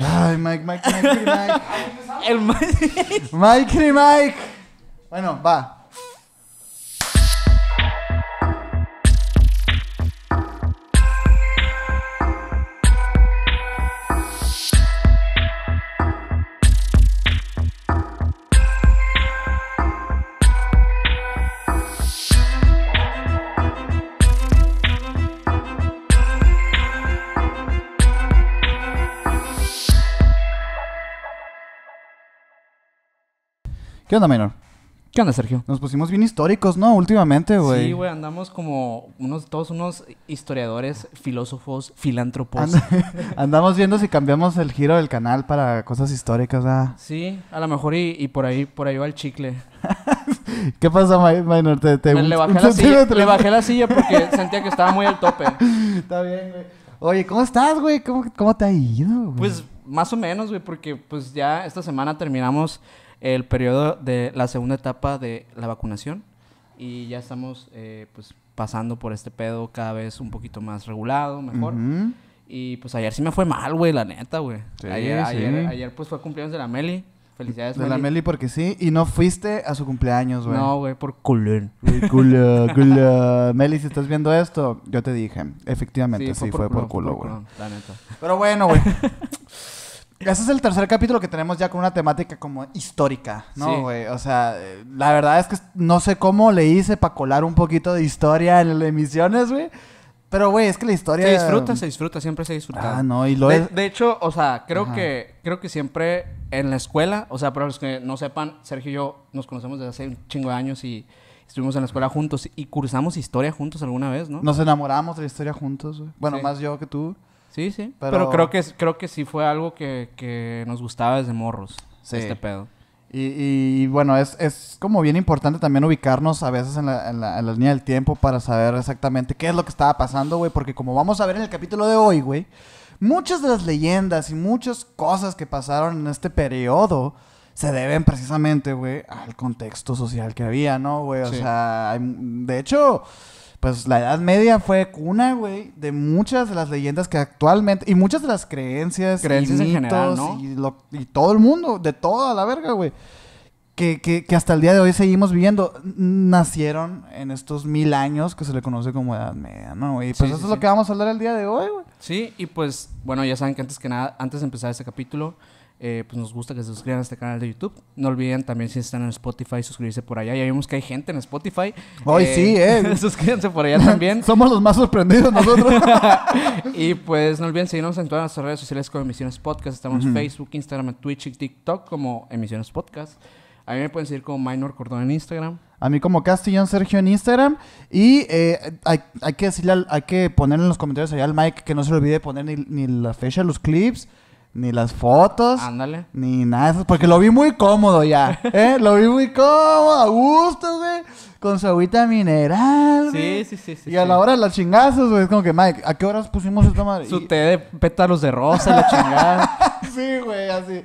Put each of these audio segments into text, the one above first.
Ay, Mike, Mike, Mike, Mike. Mike. El Mike. Mike, Mike. Bueno, va. ¿Qué onda, Menor? ¿Qué onda, Sergio? Nos pusimos bien históricos, ¿no? Últimamente, güey. Sí, güey, andamos como unos, todos unos historiadores, filósofos, filántropos. andamos viendo si cambiamos el giro del canal para cosas históricas, ¿ah? Sí, a lo mejor y, por ahí, por ahí va el chicle. ¿Qué pasa, Maynor? Te, te le, bajé la silla, porque sentía que estaba muy al tope. Está bien, güey. Oye, ¿cómo estás, güey? ¿Cómo, te ha ido, Pues más o menos, güey, porque pues ya esta semana terminamos el periodo de la segunda etapa de la vacunación y ya estamos eh, pues pasando por este pedo cada vez un poquito más regulado, mejor. Y pues ayer sí me fue mal, güey, la neta, güey. ayer, ayer, pues fue cumpleaños de la Meli. Felicidades, de la Meli porque sí. Y no fuiste a su cumpleaños, güey. No, güey, por culón. Culo, culo. Meli, si estás viendo esto, yo te dije. Efectivamente, sí, fue, por, por, culo, güey. La neta. Pero bueno, güey. Ese es el tercer capítulo que tenemos ya con una temática como histórica, ¿no, güey? O sea, la verdad es que no sé cómo le hice para colar un poquito de historia en las emisiones, güey. Pero, güey, es que la historia... Se disfruta, se disfruta, siempre se disfruta. Ah, no, y lo de, es... de hecho, o sea, creo que, creo que siempre en la escuela, o sea, para los que no sepan, Sergio y yo nos conocemos desde hace un chingo de años y estuvimos en la escuela juntos y cursamos historia juntos alguna vez, ¿no? Nos enamoramos de la historia juntos, güey. Bueno, más yo que tú. Sí, sí. Pero, creo, que, creo que sí fue algo que, nos gustaba desde morros. Este pedo. Y, y, bueno, es, es como bien importante también ubicarnos a veces en la, línea del tiempo para saber exactamente qué es lo que estaba pasando, güey. Porque como vamos a ver en el capítulo de hoy, güey, muchas de las leyendas y muchas cosas que pasaron en este periodo se deben precisamente, güey, al contexto social que había, ¿no, güey? O sea, de hecho pues la Edad Media fue cuna, güey, de muchas de las leyendas que actualmente, y muchas de las creencias, creencias y mitos, en general, ¿no? y, todo el mundo, de toda la verga, güey, que, que, hasta el día de hoy seguimos viviendo, nacieron en estos mil años que se le conoce como Edad Media, ¿no? Y pues eso es lo que vamos a hablar el día de hoy, güey. Sí, y pues, bueno, ya saben que antes que nada, antes de empezar este capítulo, eh, pues nos gusta que se suscriban a este canal de YouTube. No olviden también si están en Spotify suscribirse por allá. Ya vimos que hay gente en Spotify. Hoy eh, sí, eh. suscríbanse por allá también. Somos los más sorprendidos nosotros. y pues no olviden seguirnos en todas nuestras redes sociales como Emisiones Podcast. Estamos en Facebook, Instagram, Twitch y TikTok como Emisiones Podcast. A mí me pueden seguir como Minor Cordón en Instagram. A mí como Castillón Sergio en Instagram. Y eh, hay, que decirle hay que poner en los comentarios allá al Mike que no se le olvide poner ni, la fecha los clips ni las fotos. Ándale. Ni nada de eso. Porque lo vi muy cómodo ya. ¿eh? lo vi muy cómodo, a gusto, güey. Con su agüita mineral, Sí, sí, sí, sí. Y a la hora de las chingazos, güey. Es como que, Mike, ¿a qué horas pusimos esta madre? Su té de pétalos de rosa, la chingada. sí, güey, así.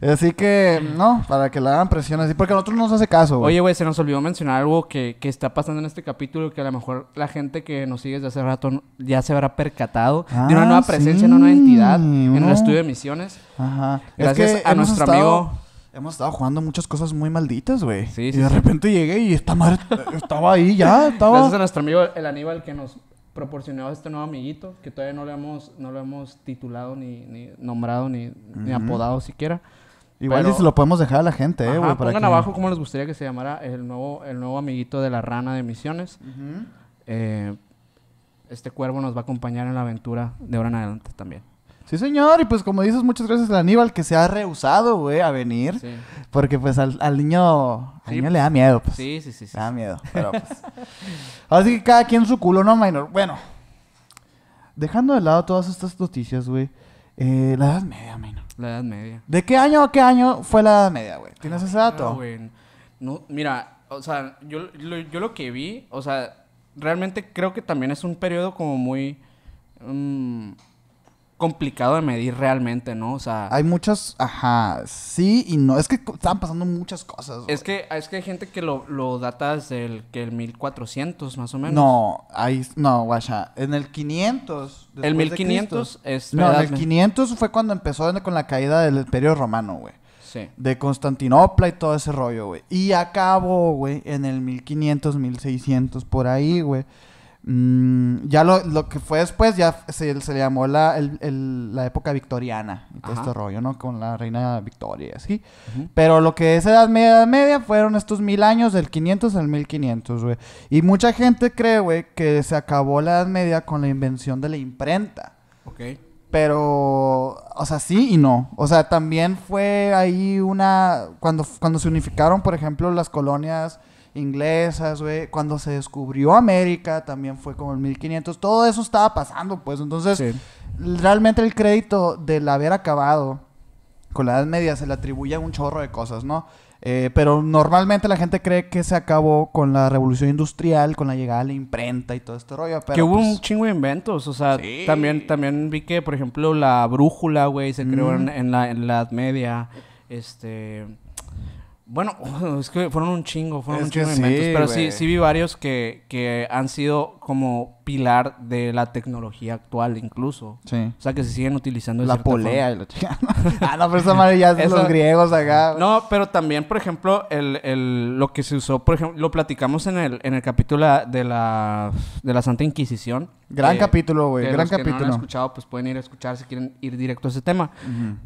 Así que, no, para que la hagan presión así, porque a nosotros no nos hace caso, Oye, güey, se nos olvidó mencionar algo que, está pasando en este capítulo que a lo mejor la gente que nos sigue desde hace rato ya se habrá percatado de una ah, nueva presencia, de una nueva entidad en el estudio de misiones. Ajá. Gracias a nuestro amigo. Hemos estado jugando muchas cosas muy malditas, güey. Sí, sí, y de repente llegué y esta madre eh, estaba ahí ya. Estaba... Gracias a nuestro amigo el Aníbal que nos proporcionado este nuevo amiguito, que todavía no le hemos, no lo hemos titulado, ni, nombrado, ni, apodado siquiera. Igual lo podemos dejar a la gente, eh, Pongan abajo cómo les gustaría que se llamara el nuevo, el nuevo amiguito de la rana de misiones. Eh, este cuervo nos va a acompañar en la aventura de ahora en adelante también. Sí, señor, y pues como dices, muchas gracias a Aníbal que se ha rehusado, güey, a venir. Sí. Porque pues al, niño, al niño pues, le da miedo, pues. Sí, sí, sí. Le da miedo, pero pues. Así que cada quien su culo, ¿no, Minor? Bueno, dejando de lado todas estas noticias, güey, eh, la Edad Media, Minor. La Edad Media. ¿De qué año a qué año fue la Edad Media, güey? ¿Tienes ese dato? güey. mira, o sea, yo lo, que vi, o sea, realmente creo que también es un periodo como muy... Mm, complicado de medir realmente, ¿no? O sea... Hay muchas... Ajá, sí y no. Es que estaban pasando muchas cosas. Güey. Es que, es que hay gente que lo, lo data desde el, que el 1400, más o menos. No, ahí... No, guacha. En el 500... El 1500 es... No, el 500 fue cuando empezó con la caída del Imperio Romano, güey. Sí. De Constantinopla y todo ese rollo, güey. Y acabó, güey, en el 1500, 1600, por ahí, güey Mm, ya lo, lo, que fue después, ya se, le llamó la, época victoriana todo este rollo, ¿no? Con la reina Victoria ¿sí? Pero lo que es edad media, edad media fueron estos mil años, del 500 al 1500, güey. Y mucha gente cree, güey, que se acabó la edad media con la invención de la imprenta. Ok. Pero, o sea, sí y no. O sea, también fue ahí una. Cuando, cuando se unificaron, por ejemplo, las colonias inglesas, güey. Cuando se descubrió América también fue como el 1500. Todo eso estaba pasando, pues. Entonces, realmente el crédito del haber acabado con la Edad Media se le atribuye a un chorro de cosas, ¿no? Eh, pero normalmente la gente cree que se acabó con la revolución industrial, con la llegada de la imprenta y todo este rollo. Pero que hubo un pues chingo de inventos. O sea, también, también vi que, por ejemplo, la brújula, güey, se creó en, en, la, en la Edad Media. Este. Bueno, es que fueron un chingo, fueron un chingo de inventos. pero sí, sí vi varios que, que han sido como pilar de la tecnología actual incluso. O sea, que se siguen utilizando... la polea la ah, no, pero esa los griegos acá. No, pero también, por ejemplo, lo que se usó, por ejemplo, lo platicamos en el, en el capítulo de la, de la Santa Inquisición. Gran capítulo, güey. Gran capítulo. no escuchado, pues pueden ir a escuchar si quieren ir directo a ese tema.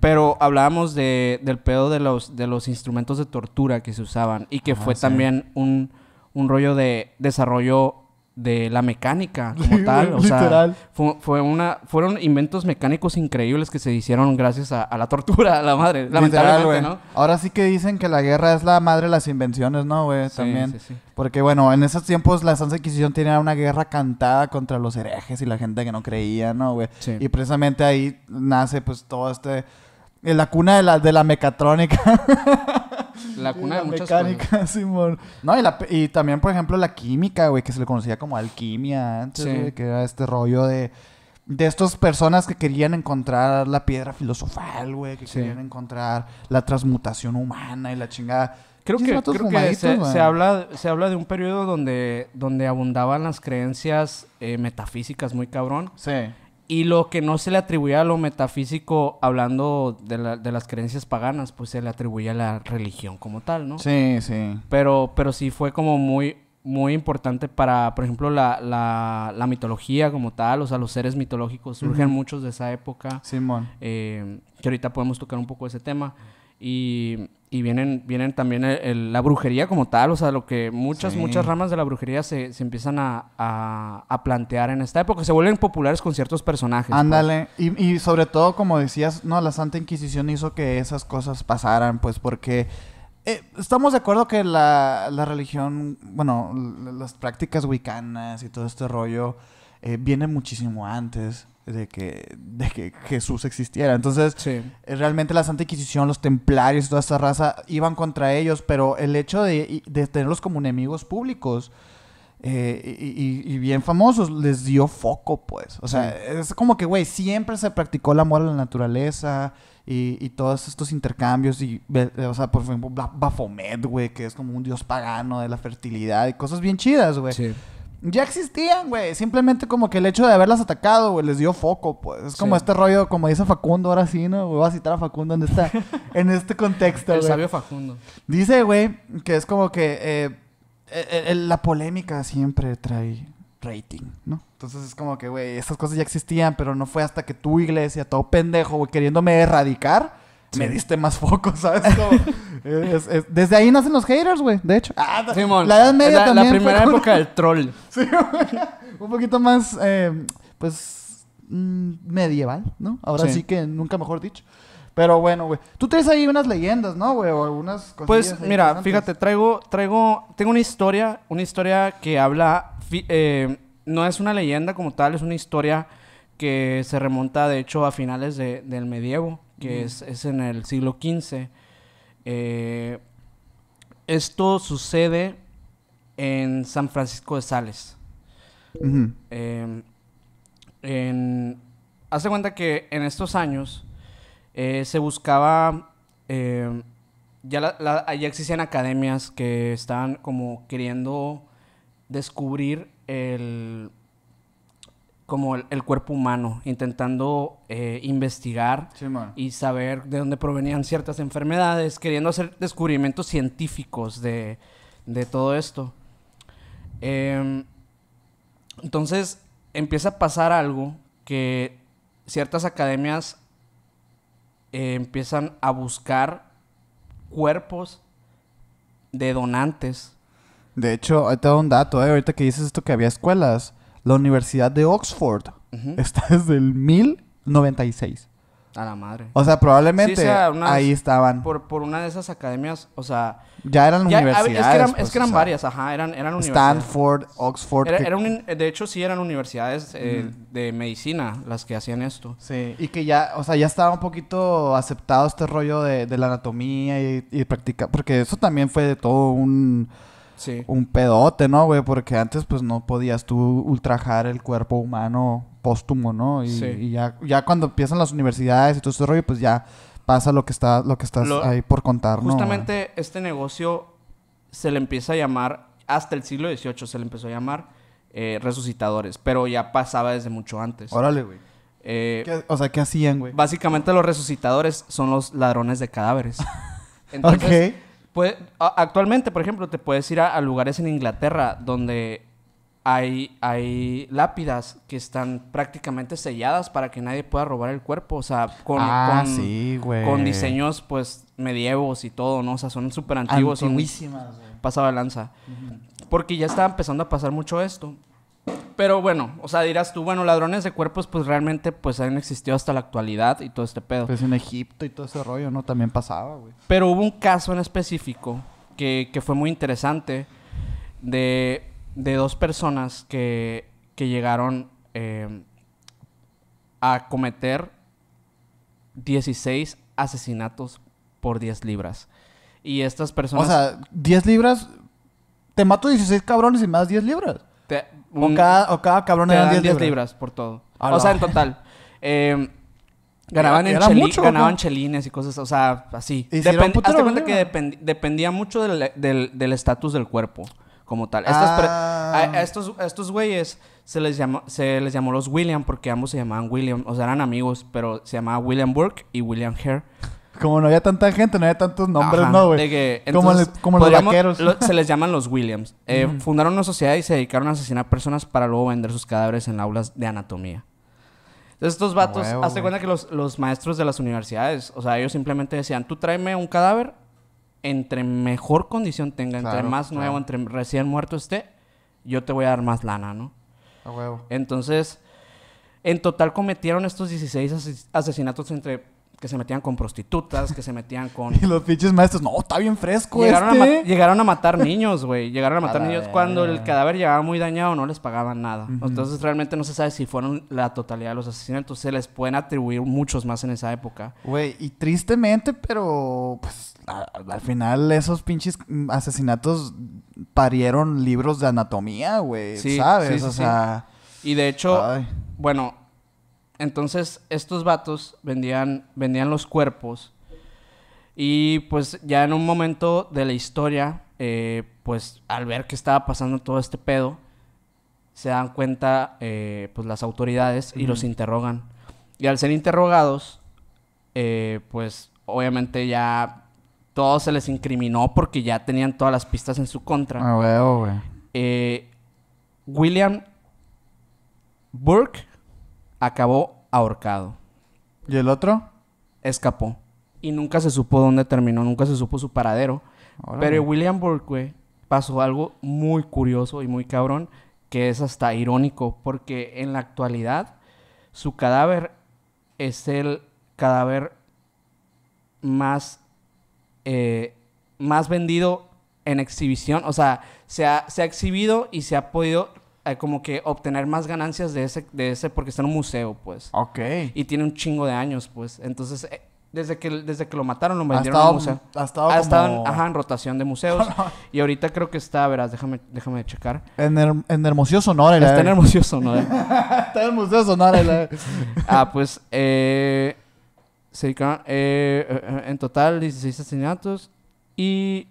Pero hablábamos del pedo de los, de los instrumentos de tortura que se usaban y que fue también un, un rollo de desarrollo de la mecánica como tal. O sea, fue, una, fueron inventos mecánicos increíbles que se hicieron gracias a, la tortura, a la madre. Lamentablemente, Literal, ¿no? Ahora sí que dicen que la guerra es la madre de las invenciones, ¿no, güey? También. Porque, bueno, en esos tiempos la Santa Inquisición tenía una guerra cantada contra los herejes y la gente que no creía, ¿no, güey? Y precisamente ahí nace, pues, todo este... En eh, la cuna de la, de la mecatrónica. La cuna de muchas mecánica, cosas. Simón. No, y, también, por ejemplo, la química, güey, que se le conocía como alquimia antes, que era este rollo de... De estas personas que querían encontrar la piedra filosofal, güey, que querían encontrar la transmutación humana y la chingada. Creo que, creo se, habla, se habla de un periodo donde, donde abundaban las creencias eh, metafísicas muy cabrón. Sí. Y lo que no se le atribuía a lo metafísico, hablando de, la, de, las creencias paganas, pues se le atribuía a la religión como tal, ¿no? Sí, sí. Pero, pero sí fue como muy, muy importante para, por ejemplo, la, la, mitología como tal, o sea, los seres mitológicos surgen muchos de esa época. Simón. Eh, que ahorita podemos tocar un poco ese tema. Y, vienen, vienen también la brujería como tal, o sea, lo que muchas, muchas ramas de la brujería se, empiezan a, plantear en esta época, se vuelven populares con ciertos personajes. Ándale, y, sobre todo, como decías, no, la Santa Inquisición hizo que esas cosas pasaran, pues porque eh, estamos de acuerdo que la, la religión, bueno, las prácticas wicanas y todo este rollo eh, viene muchísimo antes de que, que Jesús existiera. Entonces, eh, realmente la Santa Inquisición, los templarios, y toda esta raza iban contra ellos, pero el hecho de, tenerlos como enemigos públicos eh, y, bien famosos les dio foco, pues. O sea, es como que, güey, siempre se practicó el amor a la naturaleza y, todos estos intercambios. Y, o sea, por ejemplo, Baphomet, güey, que es como un dios pagano de la fertilidad y cosas bien chidas, güey. Sí. Ya existían, güey. Simplemente como que el hecho de haberlas atacado, güey, les dio foco, pues. Es como este rollo, como dice Facundo ahora sí, ¿no? Voy a citar a Facundo en, este contexto, güey. El sabio Facundo. Dice, güey, que es como que eh, e, e, la polémica siempre trae rating, ¿no? Entonces es como que, güey, estas cosas ya existían, pero no fue hasta que tu iglesia, todo pendejo, güey, queriéndome erradicar me diste más foco, ¿sabes? desde ahí nacen los haters, güey. De hecho. Ah, la Edad Media también. La primera época del troll. Sí, Un poquito más, eh, pues, mm, medieval, ¿no? Ahora sí. que nunca mejor dicho. Pero bueno, güey. Tú tienes ahí unas leyendas, ¿no, güey? O algunas Pues mira, fíjate, traigo, traigo, tengo una historia, una historia que habla, eh, no es una leyenda como tal, es una historia que se remonta de hecho a finales del medievo que es, en el siglo XV. Eh, esto sucede en San Francisco de Sales. Em, hace cuenta que en estos años eh, se buscaba, em, ya, ya existían academias que estaban como queriendo descubrir el como el, cuerpo humano, intentando eh, investigar y saber de dónde provenían ciertas enfermedades, queriendo hacer descubrimientos científicos de, todo esto. Em, entonces empieza a pasar algo que ciertas academias eh, empiezan a buscar cuerpos de donantes. De hecho, ahorita un dato, eh, ahorita que dices esto que había escuelas la Universidad de Oxford está desde el 1096. A la madre. O sea, probablemente ahí estaban. Por, una de esas academias, o sea... Ya eran universidades. Es que eran, pues, varias, ajá, eran, eran universidades. Stanford, Oxford. de hecho, sí eran universidades eh, de medicina las que hacían esto. Sí, y que ya, o sea, ya estaba un poquito aceptado este rollo de, la anatomía y, y practicar, porque eso también fue de todo un un pedote, ¿no, güey? Porque antes, pues, no podías tú ultrajar el cuerpo humano póstumo, ¿no? Y, ya, cuando empiezan las universidades y todo ese rollo, pues ya pasa lo que está, lo que estás ahí por contar, ¿no? Justamente este negocio se le empieza a llamar, hasta el siglo XVIII se le empezó a llamar eh, resucitadores, pero ya pasaba desde mucho antes. Órale, güey. Eh, o sea, ¿qué hacían, güey? Básicamente los resucitadores son los ladrones de cadáveres. Entonces, actualmente, por ejemplo, te puedes ir a, lugares en Inglaterra donde hay, hay, lápidas que están prácticamente selladas para que nadie pueda robar el cuerpo. O sea, con, ah, con, diseños, pues, medievos y todo, ¿no? O sea, son súper antiguos. y lanza. Porque ya estaba empezando a pasar mucho esto pero bueno, o sea, dirás tú, bueno, ladrones de cuerpos pues realmente pues han existido hasta la actualidad y todo este pedo. Pues en Egipto y todo ese rollo, ¿no? También pasaba, güey. Pero hubo un caso en específico que, que fue muy interesante de, de dos personas que, que llegaron eh, a cometer 16 asesinatos por 10 libras. Y estas personas... O sea, 10 libras... Te mato 16 cabrones y me das 10 libras. Te, o, cada, cabrón era 10 libras. por todo. Ah, o sea, en total. Em, ganaban, en chelines y cosas, o sea, así. Si cuenta que dependía mucho del estatus del, cuerpo, como tal. a, ah. estos, estos güeyes se les, llamó, se les llamó los William porque ambos se llamaban William, o sea, eran amigos, pero se llamaba William Burke y William Hare. Como no había tanta gente, no había tantos nombres, ¿no, güey? como, los vaqueros. se les llaman los Williams. Eh, fundaron una sociedad y se dedicaron a asesinar personas para luego vender sus cadáveres en aulas de anatomía. Entonces, estos vatos, hazte cuenta que los, maestros de las universidades, o sea, ellos simplemente decían, tú tráeme un cadáver, entre mejor condición tenga, entre más nuevo, entre recién muerto esté, yo te voy a dar más lana, ¿no? A huevo. Entonces, en total cometieron estos 16 asesinatos entre que se metían con prostitutas, que se metían con... y los pinches maestros, no, está bien fresco llegaron este. A llegaron a matar niños, güey. Llegaron a matar niños cuando el cadáver llegaba muy dañado, no les pagaban nada. Entonces realmente no se sabe si fueron la totalidad de los asesinatos. Se les pueden atribuir muchos más en esa época. Güey, y tristemente, pero pues al final esos pinches asesinatos parieron libros de anatomía, güey. Sí, ¿Sabes? Y de hecho, bueno entonces, estos vatos vendían, vendían los cuerpos. Y pues ya en un momento de la historia, eh, pues al ver que estaba pasando todo este pedo, se dan cuenta eh, pues las autoridades y los interrogan. Y al ser interrogados, eh, pues obviamente ya todo se les incriminó porque ya tenían todas las pistas en su contra. Ah, güey. William Burke acabó ahorcado. ¿Y el otro? Escapó. Y nunca se supo dónde terminó, nunca se supo su paradero. Pero William Burke pasó algo muy curioso y muy cabrón, que es hasta irónico, porque en la actualidad su cadáver es el cadáver más, eh, más vendido en exhibición. O sea, se ha exhibido y se ha podido como que obtener más ganancias de ese, de ese, porque está en un museo, pues. Ok. Y tiene un chingo de años, pues. Entonces, eh, desde que, desde que lo mataron, lo vendieron al museo. Ha estado, ha estado en, rotación de museos. y ahorita creo que está, verás, déjame, déjame checar. En, en Hermosillo Sonora. Está en Hermosillo Sonora. está en Museo Sonora. ah, pues, eh, se eh, eh, en total 16 asesinatos y...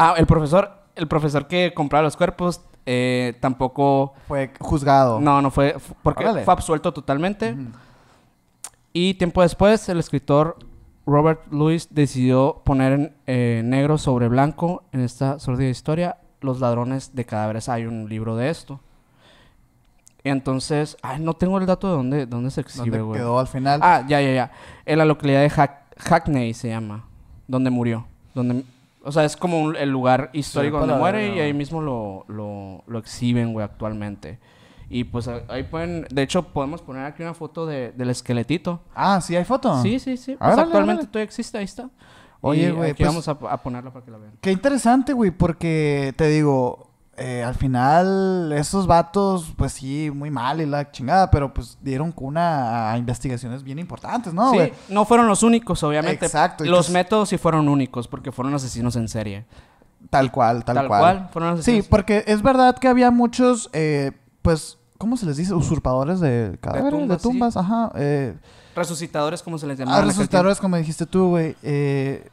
Ah, el profesor, el profesor que compraba los cuerpos eh, tampoco... Fue juzgado. No, no fue... Porque fue absuelto totalmente. Y tiempo después, el escritor Robert Louis decidió poner en eh, negro sobre blanco en esta sordida historia Los ladrones de cadáveres. Hay un libro de esto. entonces, ay, no tengo el dato de dónde, dónde se exhibe, güey. quedó al final? Ah, ya, ya, ya. En la localidad de Hackney se llama, donde murió, donde o sea, es como el lugar histórico donde muere y ahí mismo lo, exhiben, güey, actualmente. Y pues ahí pueden, de hecho, podemos poner aquí una foto del esqueletito. Ah, sí, hay foto. Sí, sí, sí. Pues actualmente todavía existe, ahí está. Oye, güey. Pues, vamos a, a, ponerla para que la vean. Qué interesante, güey, porque te digo, eh, al final esos vatos, pues sí, muy mal y la chingada, pero pues dieron cuna a investigaciones bien importantes, ¿no? Sí, no fueron los únicos, obviamente. Exacto. Los métodos sí fueron únicos porque fueron asesinos en serie. Tal cual, tal, tal cual. fueron asesinos. Sí, porque es verdad que había muchos, eh, pues, ¿cómo se les dice? Usurpadores de cadáveres, de tumbas, ajá. Eh, resucitadores, como se les ah, llamaba. resucitadores, como dijiste tú, güey. Eh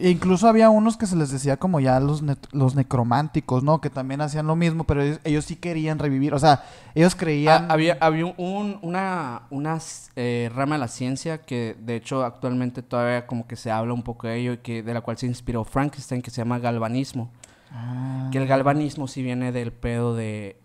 e incluso había unos que se les decía como ya los, los necrománticos, ¿no? Que también hacían lo mismo, pero ellos, sí querían revivir. O sea, ellos creían... Ah, había, había un, una, eh, rama de la ciencia que de hecho actualmente todavía como que se habla un poco de ello y que, de la cual se inspiró Frankenstein que se llama galvanismo. Ah. Que el galvanismo sí viene del pedo de...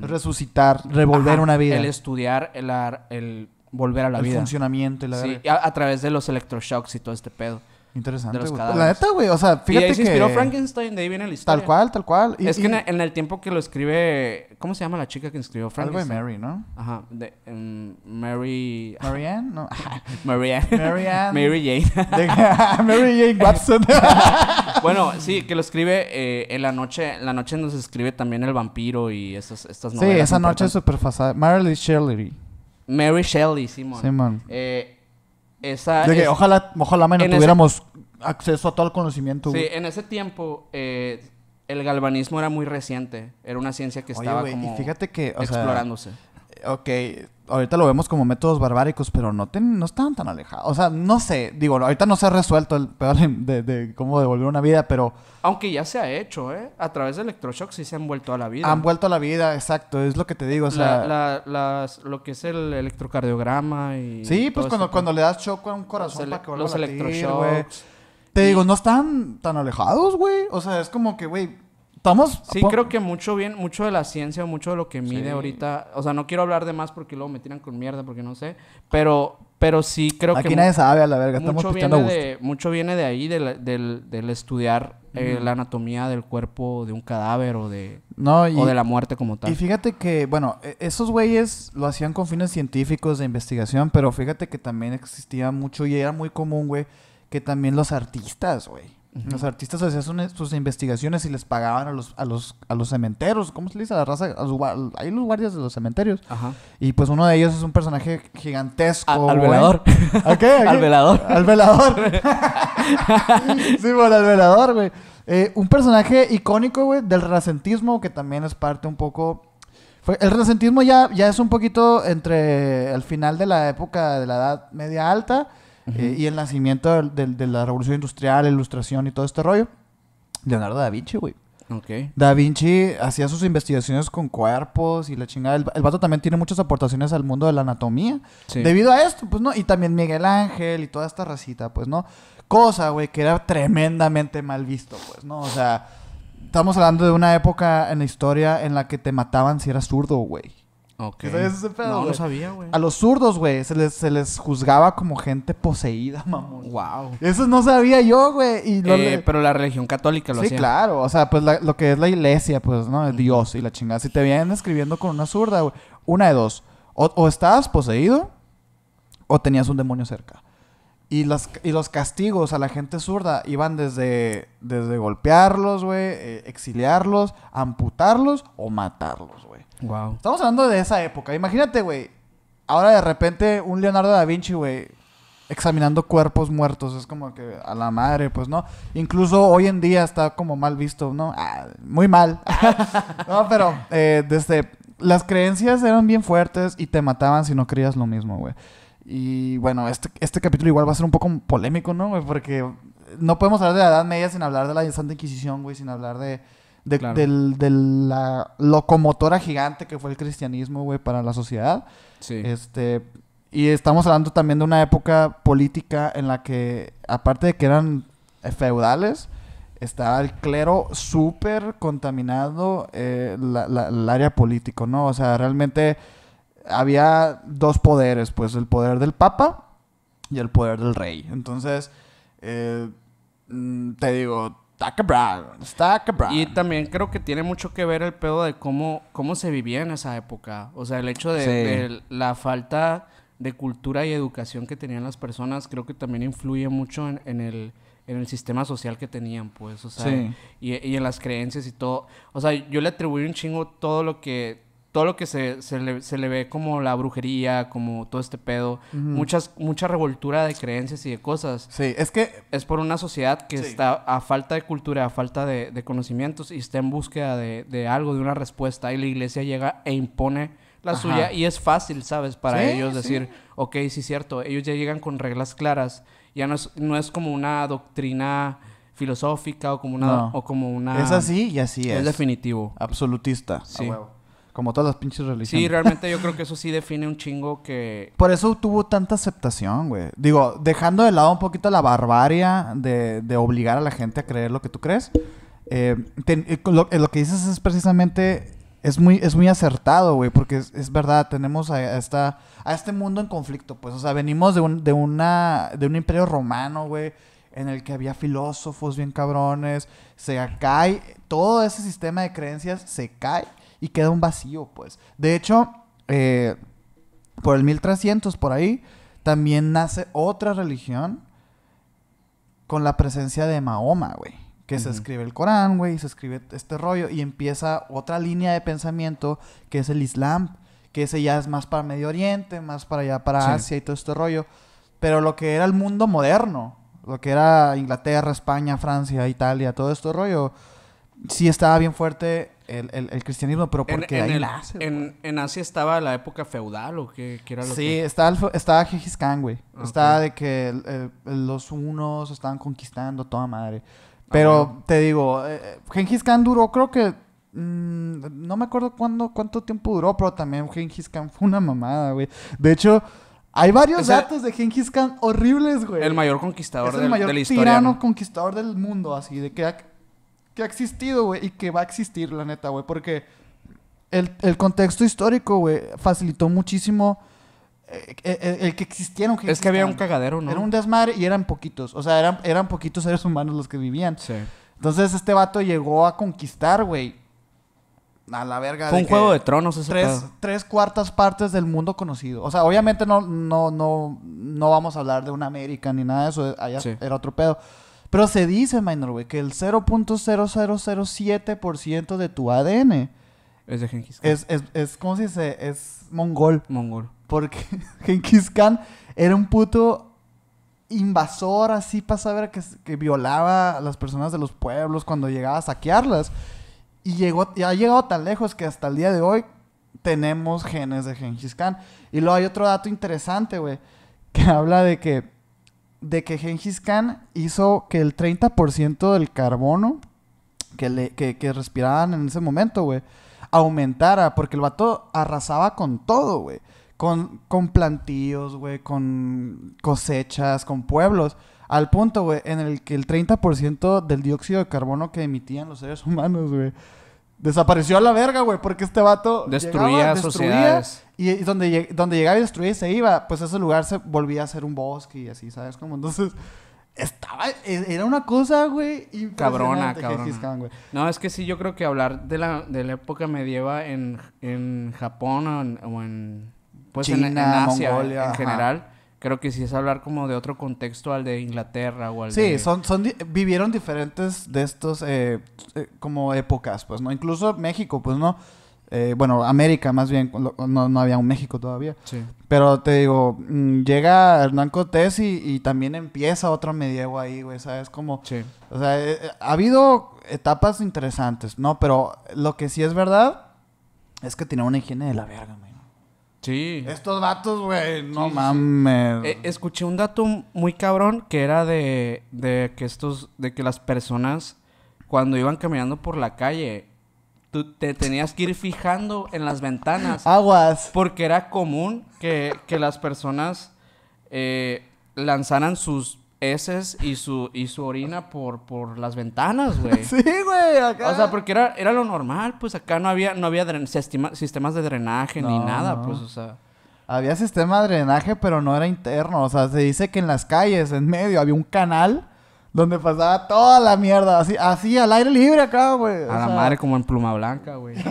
Resucitar, revolver una vida. El estudiar, el, el volver a la vida. El funcionamiento la sí, a, través de los electroshocks y todo este pedo. Interesante. De La neta, güey. O sea, fíjate. Y ahí inspiró Frankenstein, de ahí viene la historia. Tal cual, tal cual. es que en el, tiempo que lo escribe. ¿Cómo se llama la chica que escribió Frankenstein? Algo de Mary, ¿no? Ajá. De, em, Mary. Marianne, no. Marianne. Marianne. Mary Jane. Mary Jane Watson. bueno, sí, que lo escribe eh, en la noche. la noche nos escribe también El vampiro y estas, estas novelas. Sí, esa noche es súper fasada. Mary Shelley. Mary Shelley, Simón. Sí, eh ojalá, ojalá menos tuviéramos acceso a todo el conocimiento. Sí, en ese tiempo eh, el galvanismo era muy reciente. Era una ciencia que estaba como y fíjate que, explorándose ok, ahorita lo vemos como métodos barbáricos, pero no, están no tan alejados. O sea, no sé, digo, ahorita no se ha resuelto el peor de, cómo devolver una vida, pero... Aunque ya se ha hecho, ¿eh? A través de electroshock sí se han vuelto a la vida. Han vuelto a la vida, exacto, es lo que te digo, o sea... lo que es el electrocardiograma y... Sí, pues cuando, cuando le das shock a un corazón para que vuelva a latir, Te digo, no están tan alejados, güey. O sea, es como que, güey Sí, creo que mucho bien, mucho de la ciencia, mucho de lo que mide ahorita. O sea, no quiero hablar de más porque luego me tiran con mierda, porque no sé. Pero, pero sí creo que. Aquí nadie sabe a la verga, mucho viene De, mucho viene de ahí, del, del, estudiar eh, la anatomía del cuerpo de un cadáver o de. o de la muerte como tal. Y fíjate que, bueno, e, esos güeyes lo hacían con fines científicos de investigación, pero fíjate que también existía mucho y era muy común, güey, que también los artistas, güey los artistas hacían sus, investigaciones y les pagaban a los, a los, a los cementeros, ¿cómo se le dice? A la raza, los, hay los guardias de los cementerios. Ajá. Y pues uno de ellos es un personaje gigantesco. al velador. ¿A qué? al velador. Al velador. sí, bueno, al velador, güey. Eh, un personaje icónico, güey, del renacentismo, que también es parte un poco el renacentismo ya, ya es un poquito entre el final de la época de la Edad Media Alta eh, y el nacimiento de, la revolución industrial, la ilustración y todo este rollo. Leonardo da Vinci, güey. Da Vinci hacía sus investigaciones con cuerpos y la chingada. El, vato también tiene muchas aportaciones al mundo de la anatomía. Debido a esto, pues no. Y también Miguel Ángel y toda esta racita, pues no. Cosa, güey, que era tremendamente mal visto, pues no. O sea, estamos hablando de una época en la historia en la que te mataban si eras zurdo, güey. A los zurdos, güey, se les, se les juzgaba como gente poseída, mamón. Wow. Eso no sabía yo, güey. Eh, pero la religión católica lo Sí, claro. O sea, pues lo que es la iglesia, pues, ¿no? El Dios y la chingada. Si te vienen escribiendo con una zurda, güey, una de dos. o estabas poseído o tenías un demonio cerca. Y, las, y los castigos a la gente zurda iban desde, desde golpearlos, güey, eh, exiliarlos, amputarlos o matarlos, güey. Wow. Estamos hablando de esa época. Imagínate, güey, ahora de repente un Leonardo da Vinci, güey, examinando cuerpos muertos. Es como que a la madre, pues, ¿no? Incluso hoy en día está como mal visto, ¿no? Ah, muy mal. no, pero eh, desde... Las creencias eran bien fuertes y te mataban si no creías lo mismo, güey. Y bueno, este, este, capítulo igual va a ser un poco polémico, ¿no? Porque no podemos hablar de la Edad Media sin hablar de la Santa Inquisición, güey, sin hablar de, de, la locomotora gigante que fue el cristianismo, güey, para la sociedad. Sí. Este, y estamos hablando también de una época política en la que, aparte de que eran feudales, estaba el clero súper contaminado eh, el área político, ¿no? O sea, realmente había dos poderes, pues el poder del Papa y el poder del rey. Entonces, eh, mm, te digo, está quebrado, está Y también creo que tiene mucho que ver el pedo de cómo, cómo se vivía en esa época. O sea, el hecho de, la falta de cultura y educación que tenían las personas, creo que también influye mucho en, el sistema social que tenían, pues, o sea, y, y, en las creencias y todo. O sea, yo le atribuyo un chingo todo lo que todo lo que se, se, le, se, le, ve como la brujería, como todo este pedo, muchas, mucha revoltura de creencias y de cosas. Sí, es que... Es por una sociedad que está a falta de cultura, a falta de, conocimientos y está en búsqueda de, algo, de una respuesta. Y la iglesia llega e impone la suya y es fácil, ¿sabes? Para ellos decir, ok, sí, cierto, ellos ya llegan con reglas claras. Ya no es, no es como una doctrina filosófica o como una... O como una... Es así y así es. Es definitivo. Absolutista. Sí. Como todas las pinches religiones. Sí, realmente yo creo que eso sí define un chingo que... Por eso tuvo tanta aceptación, güey. Digo, dejando de lado un poquito la barbaria de, obligar a la gente a creer lo que tú crees. Eh, eh, eh, lo, que dices es precisamente... Es muy, es muy acertado, güey, porque es, verdad, tenemos a, esta, a este mundo en conflicto, pues, o sea, venimos de un, una, de un imperio romano, güey, en el que había filósofos bien cabrones, se cae, todo ese sistema de creencias se cae y queda un vacío, pues. De hecho, eh, por el 1300, por ahí, también nace otra religión con la presencia de Mahoma, güey. Que se escribe el Corán, güey, se escribe este rollo y empieza otra línea de pensamiento que es el Islam, que ese ya es más para Medio Oriente, más para allá, para Asia y todo este rollo. Pero lo que era el mundo moderno, lo que era Inglaterra, España, Francia, Italia, todo este rollo, sí estaba bien fuerte el, cristianismo, pero porque en, Asia estaba la época feudal o qué, era lo sí, que... estaba, estaba Gengis Khan, güey. Estaba de que los unos estaban conquistando toda madre. Ah, pero te digo, Genghis eh, Gengis Khan duró creo que... Mm, no me acuerdo cuándo, cuánto tiempo duró, pero también Gengis Khan fue una mamada, güey. De hecho... Hay varios datos de Genghis Khan horribles, güey. El mayor conquistador mayor de la historia. tirano conquistador del mundo, así. De que ha existido, güey, y que va a existir, la neta, güey, porque el, contexto histórico, güey, facilitó muchísimo eh, eh, el, que existieron. Que es que había un cagadero, ¿no? Era un desmadre y eran poquitos, o sea, eran, eran poquitos seres humanos los que vivían. Entonces este vato llegó a conquistar, güey. A la verga. Fue un juego de tronos tres, tres cuartas partes del mundo conocido. O sea, obviamente no, no, no, no vamos a hablar de una América ni nada de eso. Allá era otro pedo. Pero se dice, minor, güey, que el 0.0007% de tu ADN es de Genghis Khan. Es, es, es, ¿cómo se dice? Es mongol. Mongol. Porque Genghis Khan era un puto invasor así para saber que, que violaba a las personas de los pueblos cuando llegaba a saquearlas. Y, llegó, ha llegado tan lejos que hasta el día de hoy tenemos genes de Genghis Khan. Y luego hay otro dato interesante, güey, que habla de que de que Genghis Khan hizo que el 30% del carbono que, le, respiraban en ese momento, güey, aumentara, porque el vato arrasaba con todo, güey. Con, con plantíos, güey, con cosechas, con pueblos. Al punto, güey, en el que el 30% del dióxido de carbono que emitían los seres humanos, güey, Desapareció a la verga, güey, porque este vato destruía, sociedades. Y, donde, donde llegaba y destruía y se iba, pues ese lugar se volvía a ser un bosque y así, ¿sabes cómo? Entonces, estaba, e, era una cosa, güey, cabrona, cabrona. No, es que sí, yo creo que hablar de la, época medieval en, Japón o en, pues China, Mongolia, en general creo que sí es hablar como de otro contexto al de Inglaterra o al sí, de... son, son vivieron diferentes de estos eh, eh, como épocas, pues, ¿no? Incluso México, pues, ¿no? Eh, bueno, América más bien, no, había un México todavía. Sí. Pero te digo, mm, llega Hernán Cortés y, también empieza otro medievo ahí, güey, ¿sabes? Como, sí. o sea, ha habido etapas interesantes, ¿no? Pero lo que sí es verdad es que tiene una higiene de la verga, güey. Sí. Estos datos, güey, no mames. Eh, escuché un dato muy cabrón que era de, de que estos, de que las personas cuando iban caminando por la calle, tú te tenías que ir fijando en las ventanas. Aguas. Porque era común que, que las personas eh, lanzaran sus heces y su, y su orina por, por las ventanas, güey. sí, güey, acá. O sea, porque era, lo normal, pues acá no había, no había sistemas de drenaje ni nada, pues, o sea. Había sistema de drenaje, pero no era interno. O sea, se dice que en las calles, en medio, había un canal donde pasaba toda la mierda. Así, así al aire libre acá, güey. A la madre como en pluma blanca, güey.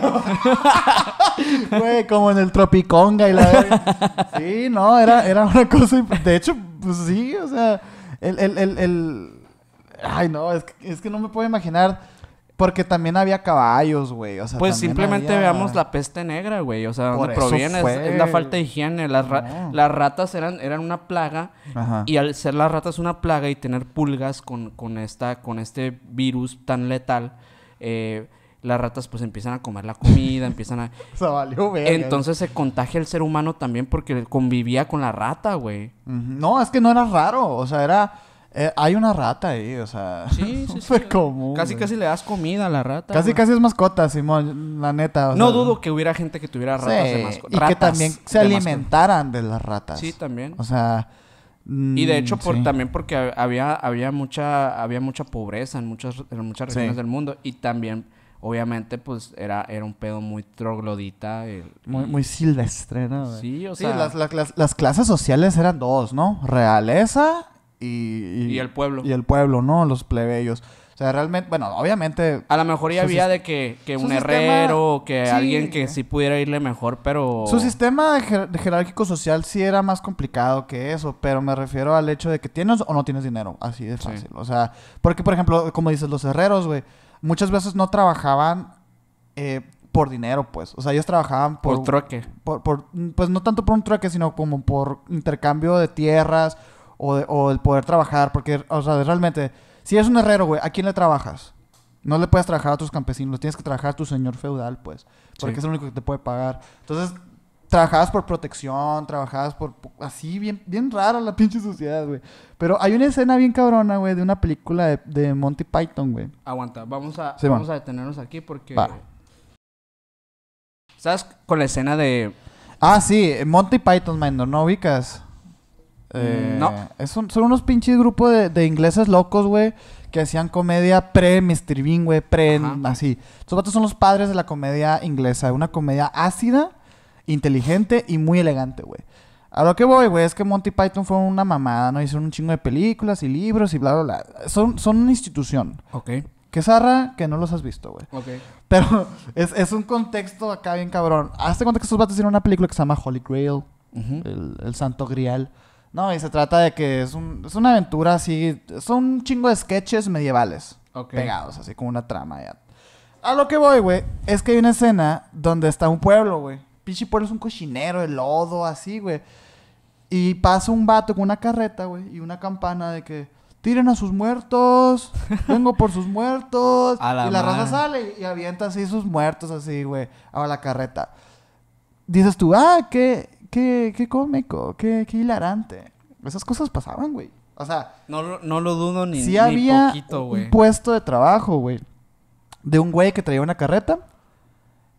Güey, como en el Tropiconga y la... sí, no, era, era una cosa... De hecho, pues sí, o sea... El, el, el, el... Ay, no, es que, es que no me puedo imaginar. Porque también había caballos, güey. O sea, pues simplemente veamos la peste negra, güey. O sea, dónde proviene. Es, la falta de higiene. Las, las ratas eran, eran una plaga. Y al ser las ratas una plaga y tener pulgas con, con, esta, con este virus tan letal, eh, las ratas pues empiezan a comer la comida, empiezan a... se valió ver. Entonces se contagia el ser humano también porque convivía con la rata, güey. No, es que no era raro, o sea, era... Eh, hay una rata ahí, o sea, sí, sí, fue común. Casi casi le das comida a la rata. Casi casi es mascota, Simón, la neta. no dudo que hubiera gente que tuviera ratas de mascota. Y que también se alimentaran de las ratas. Sí, también. O sea, mm, y de hecho, también porque había, había, mucha, había mucha pobreza en muchas, muchas regiones del mundo. Y también obviamente, pues era, era un pedo muy troglodita. muy, mm. muy silvestre, ¿no? Sí, o sea. Las, las, clases sociales eran dos, ¿no? Realeza y, y, el pueblo. Y el pueblo, ¿no? Los plebeyos. O sea, realmente, bueno, obviamente. A lo mejor ya había de que, un herrero, que alguien que sí pudiera irle mejor, pero. Su sistema jerárquico social sí era más complicado que eso, pero me refiero al hecho de que tienes o no tienes dinero. Así de fácil. O sea, porque, por ejemplo, como dices, los herreros, güey muchas veces no trabajaban eh, por dinero, pues. O sea, ellos trabajaban por... Por trueque. Por, pues no tanto por un trueque, sino como por intercambio de tierras o, o el poder trabajar. Porque, o sea, realmente, si eres un herrero, güey, ¿a quién le trabajas? No le puedes trabajar a tus campesinos, tienes que trabajar a tu señor feudal, pues. Porque es el único que te puede pagar. Entonces, Trabajadas por protección, trabajadas por... Así, bien, bien rara la pinche sociedad, güey. Pero hay una escena bien cabrona, güey, de una película de, Monty Python, güey. Aguanta, vamos a, vamos a detenernos aquí porque... ¿Sabes? Con la escena de... Ah, sí, Monty Python, mindor, ¿no ubicas? Eh, mm, no. son unos pinches grupos de, ingleses locos, güey, que hacían comedia pre-Mr. Bean, güey, pre... Así. Estos vatos son los padres de la comedia inglesa, una comedia ácida inteligente y muy elegante, güey. A lo que voy, güey, es que Monty Python fue una mamada, ¿no? Hicieron un chingo de películas y libros y bla, bla, bla. Son, son una institución. Ok. Que zarra que no los has visto, güey. Ok. Pero es, un contexto acá bien cabrón. Hazte cuenta que estos vatos hicieron una película que se llama Holy Grail, el, Santo Grial. No, y se trata de que es, un, una aventura así. Son un chingo de sketches medievales. Ok. Pegados, así como una trama. Ya. A lo que voy, güey, es que hay una escena donde está un pueblo, güey pinche es un cochinero, el lodo, así, güey. Y pasa un vato con una carreta, güey, y una campana de que tiren a sus muertos, vengo por sus muertos. y la raza sale y avienta así sus muertos, así, güey, a la carreta. Dices tú, ah, qué, qué, qué cómico, qué, qué hilarante. Esas cosas pasaban, güey. O sea, no, no lo dudo ni, sí había Un puesto de trabajo, güey, de un güey que traía una carreta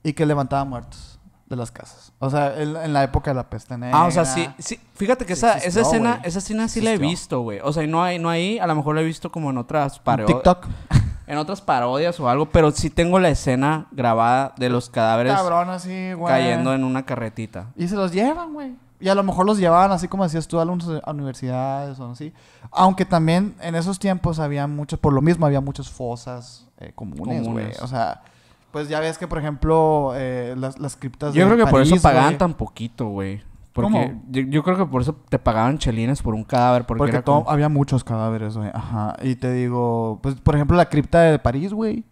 y que levantaba muertos de las casas. O sea, en, la época de la peste negra. Ah, o sea, sí. sí. Fíjate que esa, esa, escena, esa escena sí la he visto, güey. O sea, no, hay, no ahí, a lo mejor la he visto como en otras parodias. TikTok. En otras parodias o algo, pero sí tengo la escena grabada de los cadáveres. Cabrón, así, Cayendo en una carretita. Y se los llevan, güey. Y a lo mejor los llevaban, así como decías tú, a, universidades o así. Aunque también en esos tiempos había muchos, por lo mismo había muchas fosas eh, comunes, güey. O sea, pues ya ves que, por ejemplo, eh, las, las, criptas. Yo creo que por eso pagaban tan poquito, güey. Porque yo, creo que por eso te pagaban chelines por un cadáver. Porque, había muchos cadáveres, güey. Ajá. Y te digo, pues por ejemplo, la cripta de París, güey.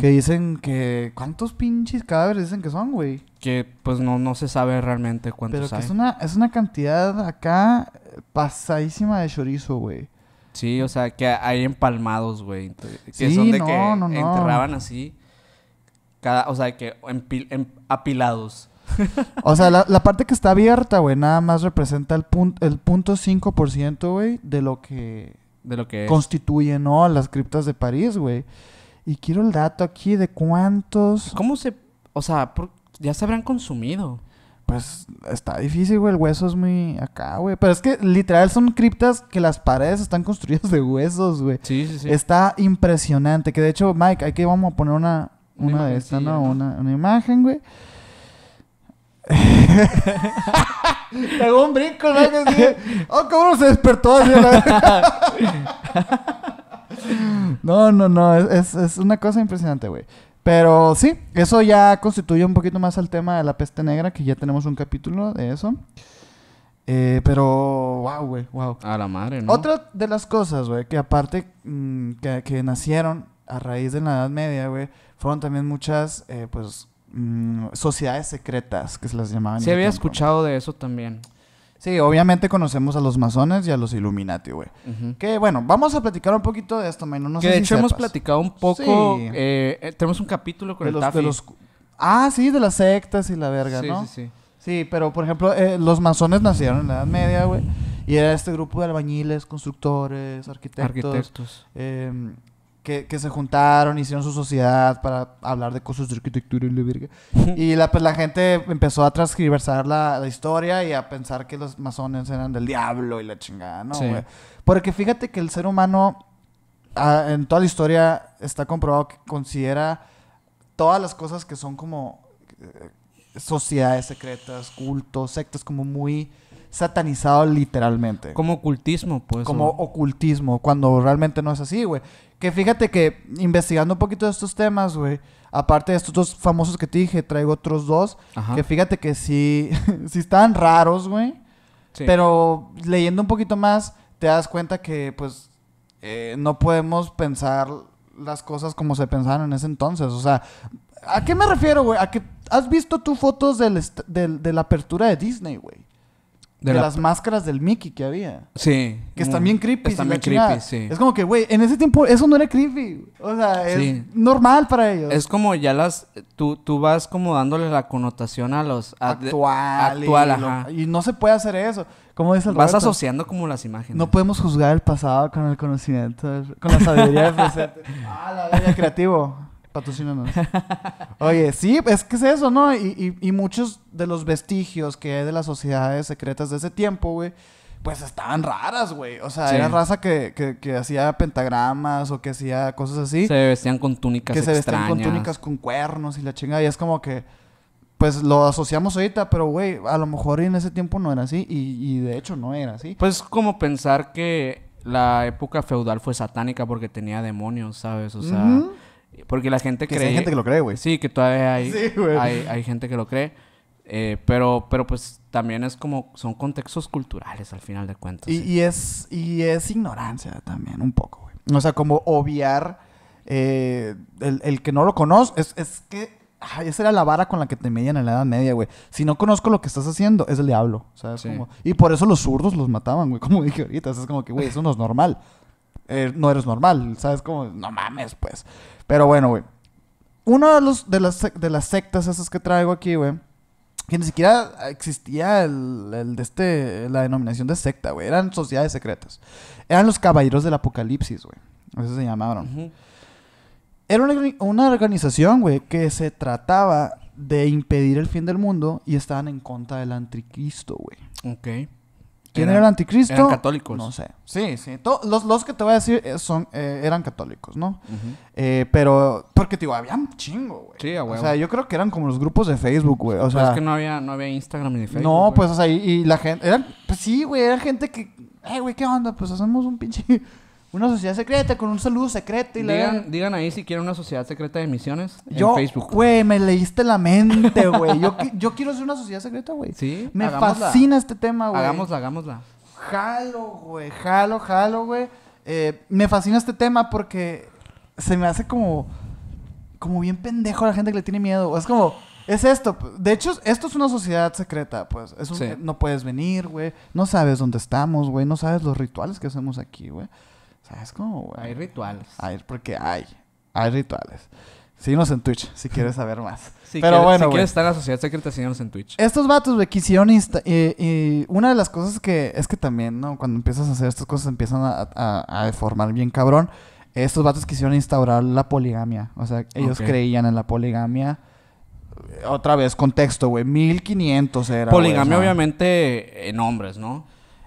Que dicen que. ¿Cuántos pinches cadáveres dicen que son, güey? Que pues no, no se sabe realmente cuántos Pero que Es, una, es una cantidad acá pasadísima de chorizo, güey. Sí, o sea, que hay empalmados, güey. Que sí, son de que enterraban así o sea, que apilados. o sea, la, parte que está abierta, güey, nada más representa el, punto el punto 5%, güey, de lo que... De lo que constituye, ¿no? Las criptas de París, güey. Y quiero el dato aquí de cuántos... ¿Cómo se...? O sea, ya se habrán consumido. Pues está difícil, güey. El hueso es muy acá, güey. Pero es que literal son criptas que las paredes están construidas de huesos, güey. Sí, sí, sí. Está impresionante. Que de hecho, Mike, aquí vamos a poner una, una, de estas, ¿no? Una, una imagen, güey. un brinco, ¿no? oh, cabrón, se despertó así la... No, no, no, es, una cosa impresionante, güey. Pero sí, eso ya constituye un poquito más al tema de la peste negra, que ya tenemos un capítulo de eso. Eh, pero, wow, güey, wow. A la madre, ¿no? Otra de las cosas, güey, que aparte mm, que, que, nacieron a raíz de la Edad Media, güey, fueron también muchas, eh, pues, mm, sociedades secretas, que se las llamaban. Sí, había escuchado de eso también. Sí, obviamente conocemos a los masones y a los Illuminati, güey. Que bueno, vamos a platicar un poquito de esto, man. No, que de hecho hemos platicado un poco. Eh, eh, tenemos un capítulo con el los, Ah, sí, de las sectas y la verga, ¿no? Sí, sí. Sí, pero por ejemplo, los masones nacieron en la Edad Media, güey. Y era este grupo de albañiles, constructores, arquitectos. Arquitectos. Eh, que, se juntaron, hicieron su sociedad para hablar de cosas de arquitectura y la Y pues, la, gente empezó a transgiversar la, historia y a pensar que los masones eran del diablo y la chingada, ¿no? Porque fíjate que el ser humano ah, en toda la historia está comprobado que considera todas las cosas que son como eh, sociedades secretas, cultos, sectas, como muy satanizado literalmente. Como ocultismo, pues. Como ocultismo, cuando realmente no es así, güey. Que fíjate que investigando un poquito de estos temas, güey, aparte de estos dos famosos que te dije, traigo otros dos. Que fíjate que sí, sí estaban raros, güey. Pero leyendo un poquito más, te das cuenta que, pues, eh, no podemos pensar las cosas como se pensaban en ese entonces. O sea, ¿a qué me refiero, güey? A que has visto tú fotos del, de la apertura de Disney, güey de, las máscaras del Mickey que había. Sí. Que están mm. bien creepy. Están bien creepy, sí. Es como que, güey, en ese tiempo eso no era creepy. O sea, es normal para ellos. Es como ya las... Tú, tú vas como dándole la connotación a los... actual. y, no se puede hacer eso. ¿Cómo dice el Vas asociando como las imágenes. No podemos juzgar el pasado con el conocimiento, con la sabiduría del presente. ah, la creativo patucinando Oye, sí, es que es eso, ¿no? Y, y, y, muchos de los vestigios que hay de las sociedades secretas de ese tiempo, güey, pues estaban raras, güey. O sea, era raza que, que, que, hacía pentagramas o que hacía cosas así. Se vestían con túnicas Que se vestían con túnicas con cuernos y la chingada. Y es como que, pues lo asociamos ahorita, pero, güey, a lo mejor en ese tiempo no era así. Y, y de hecho no era así. Pues como pensar que la época feudal fue satánica porque tenía demonios, ¿sabes? O sea... Porque la gente que cree... Hay gente que lo cree, güey. Sí, que todavía hay, hay, hay, gente que lo cree. Eh, pero, pero pues también es como... Son contextos culturales al final de cuentas. Y, es, y es ignorancia también, un poco, güey. O sea, como obviar eh, el, que no lo conoce Es, que... esa era la vara con la que te medían en la Edad Media, güey. Si no conozco lo que estás haciendo, es el diablo. O como... Y por eso los zurdos los mataban, güey. Como dije ahorita. es como que, güey, eso no es normal. Eh, no eres normal, ¿sabes? Como, no mames, pues. Pero bueno, güey. Una de, los, de, las, de las sectas esas que traigo aquí, güey, que ni siquiera existía el, este, la denominación de secta, güey. Eran sociedades secretas. Eran los caballeros del apocalipsis, güey. Así se llamaron. Era una, una organización, güey, que se trataba de impedir el fin del mundo y estaban en contra del anticristo, güey. Ok. ¿Quién era el anticristo? Eran católicos. No sé. Sí, sí. los, los, que te voy a decir eh, son, eh, eran católicos, ¿no? eh, pero, porque te digo, había un chingo, güey. Sí, güey. O sea, yo creo que eran como los grupos de Facebook, güey. O pues sea, es que no había, no había Instagram ni Facebook. No, pues, o sea, y, la gente. Eran, pues sí, güey, era gente que. Eh, güey, ¿qué onda? Pues hacemos un pinche una sociedad secreta con un saludo secreto y digan, digan ahí si quieren una sociedad secreta de misiones yo, en Facebook. Güey, me leíste la mente, güey. Yo, yo quiero ser una sociedad secreta, güey. Sí. Me fascina este tema, güey. Hagámosla, hagámosla. Jalo, güey. Jalo, jalo, güey. Eh, me fascina este tema porque se me hace como. Como bien pendejo a la gente que le tiene miedo. Es como. Es esto. De hecho, esto es una sociedad secreta, pues. Es un, No puedes venir, güey. No sabes dónde estamos, güey. No sabes los rituales que hacemos aquí, güey. Es como, güey? Hay rituales. Hay, porque hay. Hay rituales. Síguenos en Twitch si quieres saber más. Pero bueno, Si quieres estar en la sociedad secreta, síguenos en Twitch. Estos vatos, güey, quisieron... y Y eh, eh, una de las cosas que... Es que también, ¿no? Cuando empiezas a hacer estas cosas, empiezan a, deformar bien cabrón. Estos vatos quisieron instaurar la poligamia. O sea, ellos creían en la poligamia otra vez, contexto, güey. 1500 era. Poligamia, obviamente, en hombres, ¿no?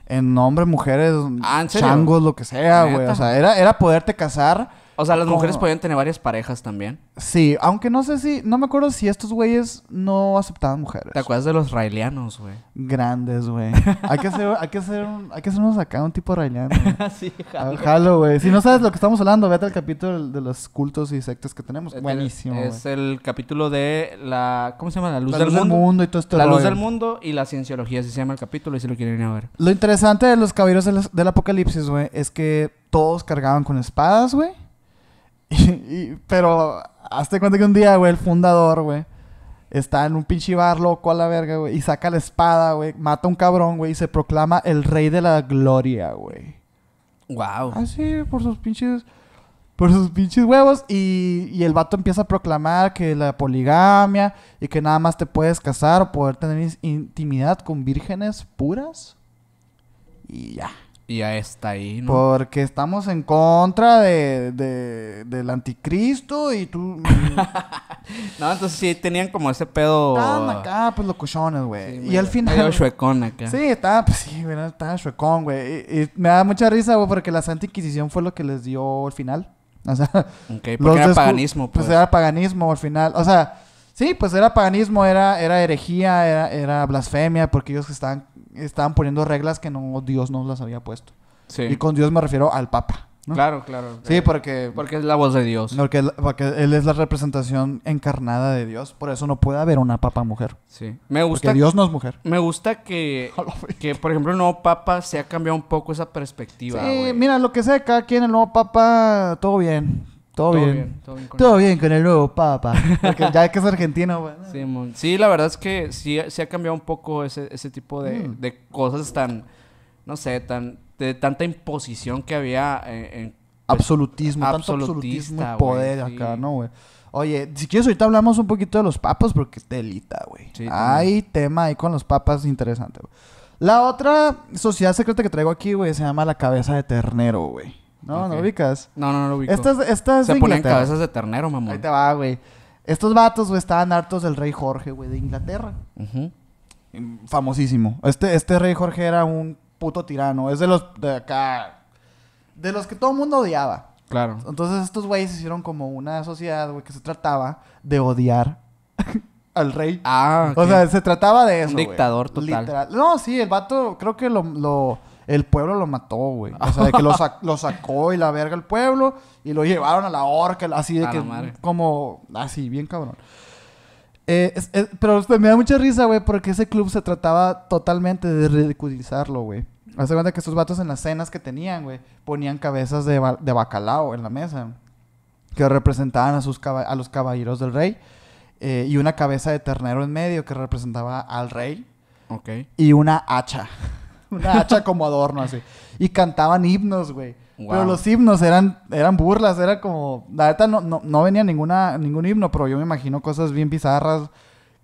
en hombres, mujeres, ah, changos, lo que sea, güey. O sea, era, era poderte casar o sea, ah, las mujeres podían tener varias parejas también. Sí, aunque no sé si, no me acuerdo si estos güeyes no aceptaban mujeres. ¿Te acuerdas de los raelianos, güey? Grandes, güey. hay que hacer, hay que hacer, un, hay que hacernos acá un tipo raeliano. sí, ah, jalo. güey. Si no sabes lo que estamos hablando, vete al capítulo de los cultos y sectas que tenemos. Eh, Buenísimo. Es el capítulo de la, ¿cómo se llama? La luz, del, mundo. y todo esto. La luz del mundo y la cienciología, así se llama el capítulo y si lo quieren ir a ver. Lo interesante de los caballeros del, del apocalipsis, güey, es que todos cargaban con espadas, güey pero hazte cuenta que un día, güey, el fundador, güey, está en un pinche bar loco a la verga, güey, y saca la espada, güey, mata a un cabrón, güey, y se proclama el rey de la gloria, güey. Wow. Así, ah, por sus pinches por sus pinches huevos. Y, y, el vato empieza a proclamar que la poligamia y que nada más te puedes casar o poder tener intimidad con vírgenes puras. Y ya. Y ya está ahí, ¿no? Porque estamos en contra de, de del anticristo y tú... Mm. no, entonces sí tenían como ese pedo... Estaban ah, acá, pues, locuchones, güey. y al final... Medio acá. Sí, estaba, pues, sí, güey, estaba chuecón, güey. Y, me da mucha risa, güey, porque la Santa Inquisición fue lo que les dio el final. O sea... Ok, porque era paganismo, pues. Pues era paganismo al final. O sea... Sí, pues era paganismo, era, era herejía, era, era blasfemia, porque ellos estaban estaban poniendo reglas que no Dios no las había puesto. Sí. Y con Dios me refiero al Papa. Claro, claro. Sí, eh, porque... Porque es la voz de Dios. Porque, él es la representación encarnada de Dios. Por eso no puede haber una papa mujer. Sí. Me gusta... Porque Dios no es mujer. Me gusta que, que por ejemplo, el nuevo papa se ha cambiado un poco esa perspectiva. Sí, mira, lo que sea cada quien, el nuevo papa, todo bien. Todo, bien. Todo, bien con, el nuevo papa. Porque ya que es argentino, güey Sí, la verdad es que sí, ha cambiado un poco ese, tipo mm. de, cosas tan, no sé, tan de tanta imposición que había eh, en... Pues, absolutismo, tanto absolutismo y poder acá, ¿no, güey? Oye, si quieres ahorita hablamos un poquito de los papas porque es delita, güey. Hay tema ahí con los papas interesante, güey. La otra sociedad secreta que traigo aquí, güey, se llama la cabeza de ternero, güey. No, no ubicas. No, no, no lo ubicas. Esta es, Se ponen cabezas de ternero, mamón. Ahí te va, güey. Estos vatos, güey, estaban hartos del rey Jorge, güey, de Inglaterra. Mm, famosísimo. Este, este rey Jorge era un puto tirano. Es de los de acá. De los que todo el mundo odiaba. Claro. Entonces estos güeyes hicieron como una sociedad, güey, que se trataba de odiar al rey. Ah, okay. O sea, se trataba de eso. Un dictador total. Literal. No, sí, el vato, creo que lo el pueblo lo mató, güey. O sea, de que lo, sacó y la verga el pueblo y lo llevaron a la horca, así de que. Como. Así, bien cabrón. Eh, pero este, me da mucha risa, güey, porque ese club se trataba totalmente de ridiculizarlo, güey. Hace cuenta que esos vatos en las cenas que tenían, güey, ponían cabezas de, bacalao en la mesa, que representaban a, sus a los caballeros del rey, eh, y una cabeza de ternero en medio que representaba al rey, okay. y una hacha una hacha como adorno así. Y cantaban himnos, güey. Pero los himnos eran, eran burlas, era como... La verdad, no, no, venía ninguna, ningún himno, pero yo me imagino cosas bien bizarras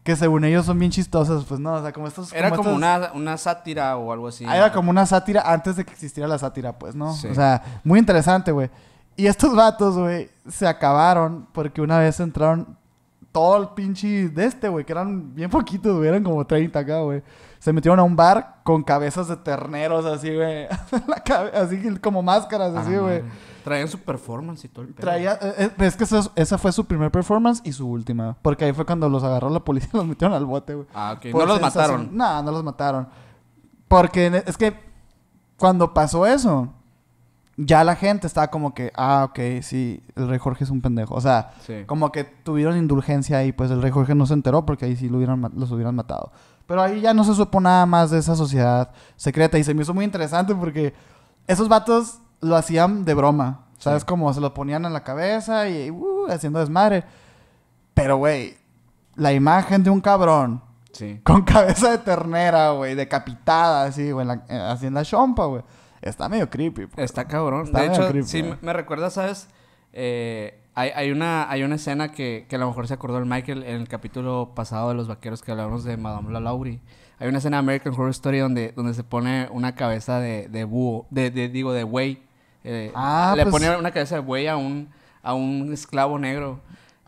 que según ellos son bien chistosas, pues no, o sea, como estos... Era como, Una, una, sátira o algo así. Ah, era como una sátira antes de que existiera la sátira, pues, ¿no? O sea, muy interesante, güey. Y estos vatos, güey, se acabaron porque una vez entraron todo el pinche de este, güey, que eran bien poquitos, güey, eran como 30 acá, güey se metieron a un bar con cabezas de terneros así, güey. así como máscaras, así, güey. Traían su performance y todo el pedo. Traía, eh, eh, es que esa, fue su primer performance y su última. Porque ahí fue cuando los agarró la policía y los metieron al bote, güey. Ah, ok. no los mataron. No, no los mataron. Porque e, es que cuando pasó eso, ya la gente estaba como que, ah, ok, sí, el rey Jorge es un pendejo. O sea, como que tuvieron indulgencia y pues el rey Jorge no se enteró porque ahí sí lo hubieran, los hubieran matado. Pero ahí ya no se supo nada más de esa sociedad secreta. Y se me hizo muy interesante porque esos vatos lo hacían de broma. ¿Sabes? Como se lo ponían en la cabeza y uh, haciendo desmadre. Pero, güey, la imagen de un cabrón. Con cabeza de ternera, güey, decapitada, así, güey, en la eh, chompa, güey. Está medio creepy. Pues. Está cabrón. de hecho, creepy, sí, eh. me recuerda, ¿sabes? Eh, hay, una, hay una escena que, que, a lo mejor se acordó el Michael en el capítulo pasado de Los Vaqueros que hablamos de Madame La Lauri. Hay una escena de American Horror Story donde, donde se pone una cabeza de, búho, de, digo, de buey. Eh, ah, le pues pone una cabeza de buey a un, a un esclavo negro.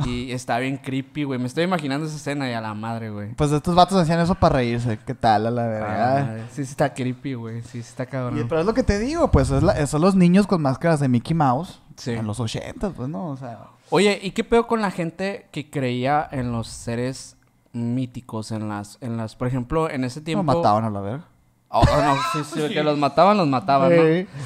Y está bien creepy, güey. Me estoy imaginando esa escena y a la madre, güey. Pues estos vatos hacían eso para reírse. ¿Qué tal, a la ah, verdad? sí, sí está creepy, güey. Sí, sí está cabrón. pero es lo que te digo, pues es son los niños con máscaras de Mickey Mouse. En los 80, pues, ¿no? O sea... Oye, ¿y qué pedo con la gente que creía en los seres míticos, en las, en las, por ejemplo, en ese tiempo... Los mataban a la verga. Oh, oh no, sí, sí, que los mataban, los mataban, ¿no?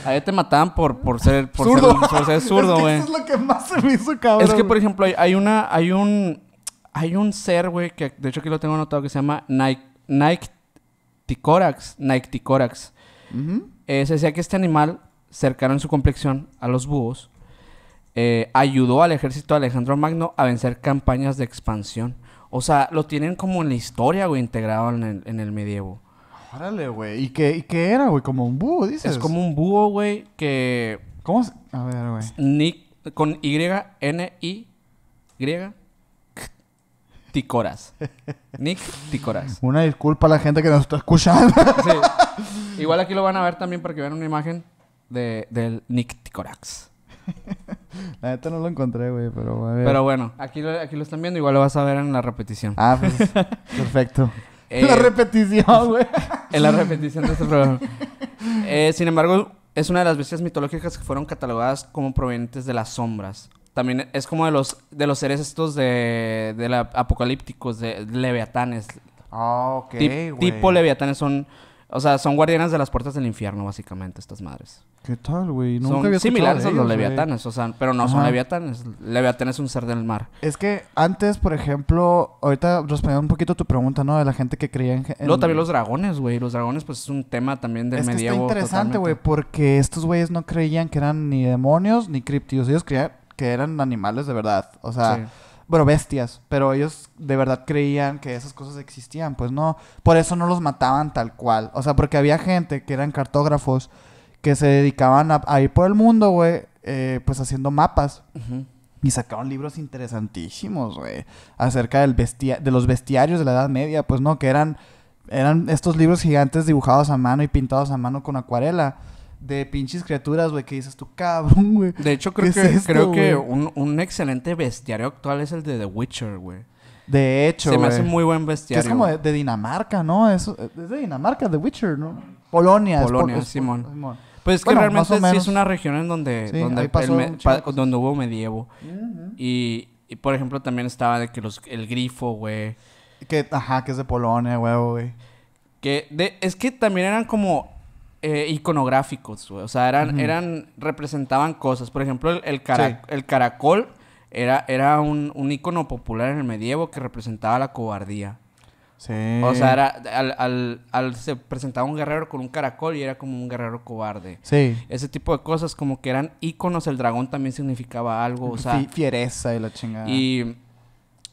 Ahí te mataban por, por ser... Por zurdo. güey. es que eso es lo que más se me hizo cabrón. Es que, por ejemplo, hay, una... Hay un... Hay un ser, güey, que de hecho aquí lo tengo anotado que se llama Nike... Nike Ticorax. Nike Ticorax. Eh, se decía que este animal cercaron su complexión a los búhos eh, ayudó al ejército de Alejandro Magno a vencer campañas de expansión. O sea, lo tienen como en la historia, güey, integrado en el, medievo. Órale, güey. ¿Y qué, ¿Y qué era, güey? ¿Como un búho, dices? Es como un búho, güey, que... ¿Cómo se...? A ver, güey. Nick... Con Y, N, I, griega. Ticoras. Nick Ticoras. Una disculpa a la gente que nos está escuchando. sí. Igual aquí lo van a ver también para que vean una imagen de, del Nick Ticorax. La no lo encontré, güey, pero bueno. Pero bueno, aquí lo, aquí lo están viendo, igual lo vas a ver en la repetición. Ah, pues, perfecto. En eh, la repetición, güey. en la repetición de este programa. Eh, sin embargo, es una de las bestias mitológicas que fueron catalogadas como provenientes de las sombras. También es como de los, de los seres estos de, de la, apocalípticos, de, leviatanes. Ah, ok, Tipo leviatanes son o sea, son guardianes de las puertas del infierno, básicamente, estas madres. ¿Qué tal, güey? son similares a, los leviatanes, o sea, pero no son leviatanes. Leviatán es un ser del mar. Es que antes, por ejemplo, ahorita respondiendo un poquito tu pregunta, ¿no? De la gente que creía en... Luego también los dragones, güey. Los dragones, pues, es un tema también del es medievo. está interesante, güey, porque estos güeyes no creían que eran ni demonios ni criptidos. Ellos creían que eran animales de verdad. O sea bueno, bestias, pero ellos de verdad creían que esas cosas existían, pues no, por eso no los mataban tal cual, o sea, porque había gente que eran cartógrafos que se dedicaban a, ir por el mundo, güey, eh, pues haciendo mapas. Y sacaron libros interesantísimos, güey, acerca del bestia de los bestiarios de la Edad Media, pues no, que eran, eran estos libros gigantes dibujados a mano y pintados a mano con acuarela de pinches criaturas, güey, que dices tú, cabrón, güey. De hecho, creo que, creo que un, excelente bestiario actual es el de The Witcher, güey. De hecho, Se me hace muy buen bestiario. Que es como de, Dinamarca, ¿no? Eh, es, de Dinamarca, The Witcher, ¿no? Polonia. Polonia, Simón. Pues es que realmente sí es una región en donde, donde, donde, hubo medievo. y, por ejemplo, también estaba de que los, el grifo, güey. Que, ajá, que es de Polonia, güey, güey. Que es que también eran como eh, iconográficos, güey. O sea, eran, eran, representaban cosas. Por ejemplo, el, el, caracol era, era un, un icono popular en el medievo que representaba la cobardía. Sí. O sea, era, se presentaba un guerrero con un caracol y era como un guerrero cobarde. Sí. Ese tipo de cosas como que eran íconos. El dragón también significaba algo, o sea... Fiereza y la chingada. Y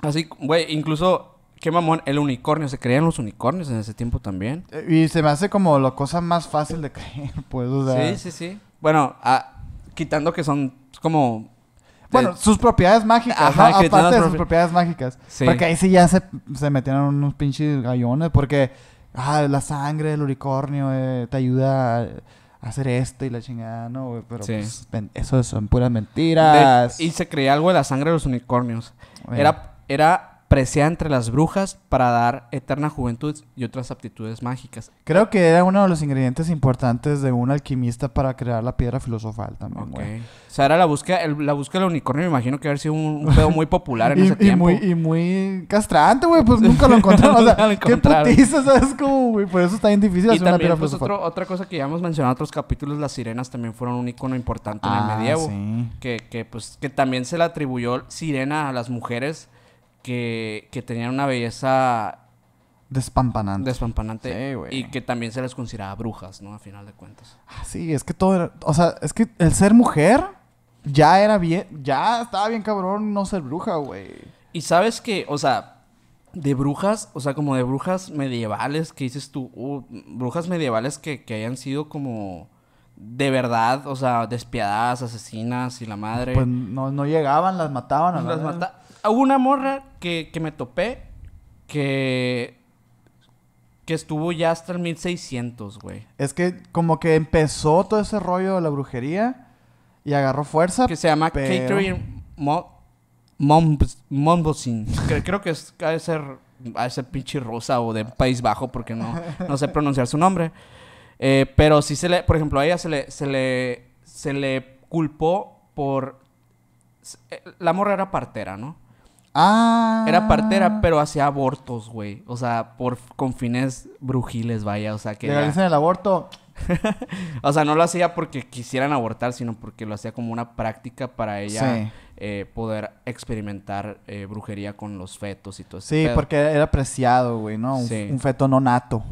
así, güey, incluso Qué mamón, el unicornio, se creían los unicornios en ese tiempo también. Eh, y se me hace como la cosa más fácil de creer, Puedo dudar. Sí, sí, sí. Bueno, ah, quitando que son como bueno, eh, sus propiedades mágicas, Ajá, aparte de sus propiedades mágicas. Sí. Porque ahí sí ya se, metieron unos pinches gallones, porque ah, la sangre del unicornio eh, te ayuda a hacer esto y la chingada, ¿no? Pero pues, eso son puras mentiras. y se creía algo de la sangre de los unicornios. Era, era preciada entre las brujas para dar eterna juventud y otras aptitudes mágicas. Creo que era uno de los ingredientes importantes de un alquimista para crear la piedra filosofal también, O sea, era la búsqueda, la búsqueda del unicornio, me imagino que haber sido un, pedo muy popular en ese y tiempo. Muy, y muy castrante, güey, pues nunca lo encontraron. o sea, qué putiza, ¿sabes cómo, güey? Por eso está bien difícil hacer una piedra pues, otra cosa que ya hemos mencionado en otros capítulos, las sirenas también fueron un icono importante en el ah, medievo. Que, que, pues, que también se le atribuyó sirena a las mujeres que, que tenían una belleza Despampanante. Despampanante. Sí, güey. Y que también se les consideraba brujas, ¿no? A final de cuentas. Ah, sí, es que todo era. O sea, es que el ser mujer ya era bien. Ya estaba bien cabrón no ser bruja, güey. Y sabes que, o sea, de brujas, o sea, como de brujas medievales que dices tú, uh, brujas medievales que, hayan sido como de verdad, o sea, despiadadas, asesinas y la madre. Pues no, no llegaban, las mataban. las mataban. Hubo una morra que, me topé que que estuvo ya hasta el 1600, güey. Es que como que empezó todo ese rollo de la brujería y agarró fuerza. Que se llama pero... Mombosin. Creo que es a ser a ese pinche rosa o de País Bajo porque no, no sé pronunciar su nombre. Eh, pero sí se le, por ejemplo, a ella se le, se le, se le culpó por... Eh, la morra era partera, ¿no? Ah. Era partera, pero hacía abortos, güey. O sea, por, con fines brujiles, vaya. O sea, que. Legalicen el aborto. o sea, no lo hacía porque quisieran abortar, sino porque lo hacía como una práctica para ella eh, poder experimentar eh, brujería con los fetos y todo eso. Sí, porque era apreciado, güey, ¿no? Un, feto no nato.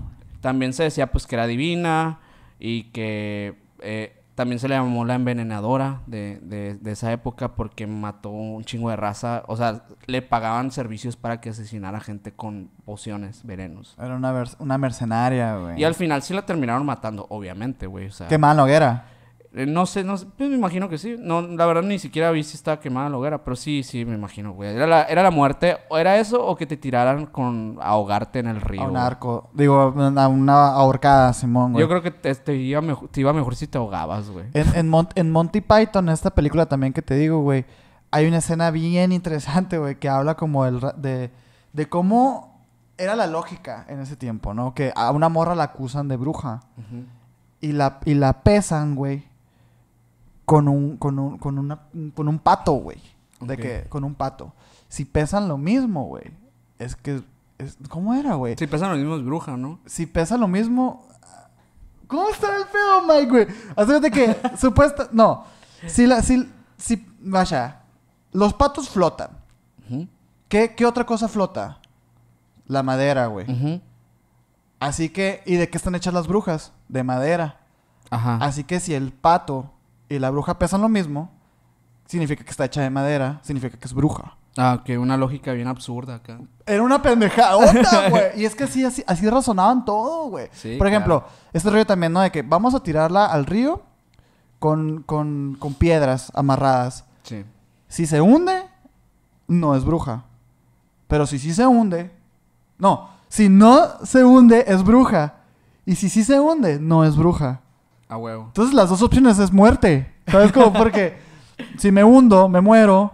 También se decía, pues, que era divina y que. Eh, también se le llamó la envenenadora de, de, esa época porque mató un chingo de raza. O sea, le pagaban servicios para que asesinara gente con pociones, venenos. Era una, una mercenaria, güey. Y al final sí la terminaron matando, obviamente, güey. Qué malo hoguera eh, no sé, no sé, pues, me imagino que sí. No, la verdad ni siquiera vi si estaba quemada la hoguera, pero sí, sí, me imagino, güey. Era la, muerte, o era eso o que te tiraran con ahogarte en el río. un arco, digo, a una ahorcada, Simón, güey. Yo creo que te, iba, mejor, si te ahogabas, güey. En, en, en Monty Python, esta película también que te digo, güey, hay una escena bien interesante, güey, que habla como el de, de cómo era la lógica en ese tiempo, ¿no? Que a una morra la acusan de bruja. Y la, y la pesan, güey con un, con un, con una, con un pato, güey. De que, con un pato. Si pesan lo mismo, güey. Es que, es, ¿cómo era, güey? Si pesan lo mismo es bruja, ¿no? Si pesa lo mismo... ¿Cómo está el pedo, Mike, güey? de que, supuesta... No. Si la, si, vaya. Los patos flotan. ¿Qué, ¿Qué otra cosa flota? La madera, güey. Así que, ¿y de qué están hechas las brujas? De madera. Ajá. Así que si el pato y la bruja pesan lo mismo, significa que está hecha de madera, significa que es bruja. Ah, que una lógica bien absurda acá. Era una pendejada. güey. Y es que así, así, así razonaban todo, güey. Por ejemplo, este rollo también, ¿no? De que vamos a tirarla al río con, con, con piedras amarradas. Sí. Si se hunde, no es bruja. Pero si sí se hunde, no. Si no se hunde, es bruja. Y si sí se hunde, no es bruja. Entonces las dos opciones es muerte. ¿Sabes cómo? Porque si me hundo, me muero,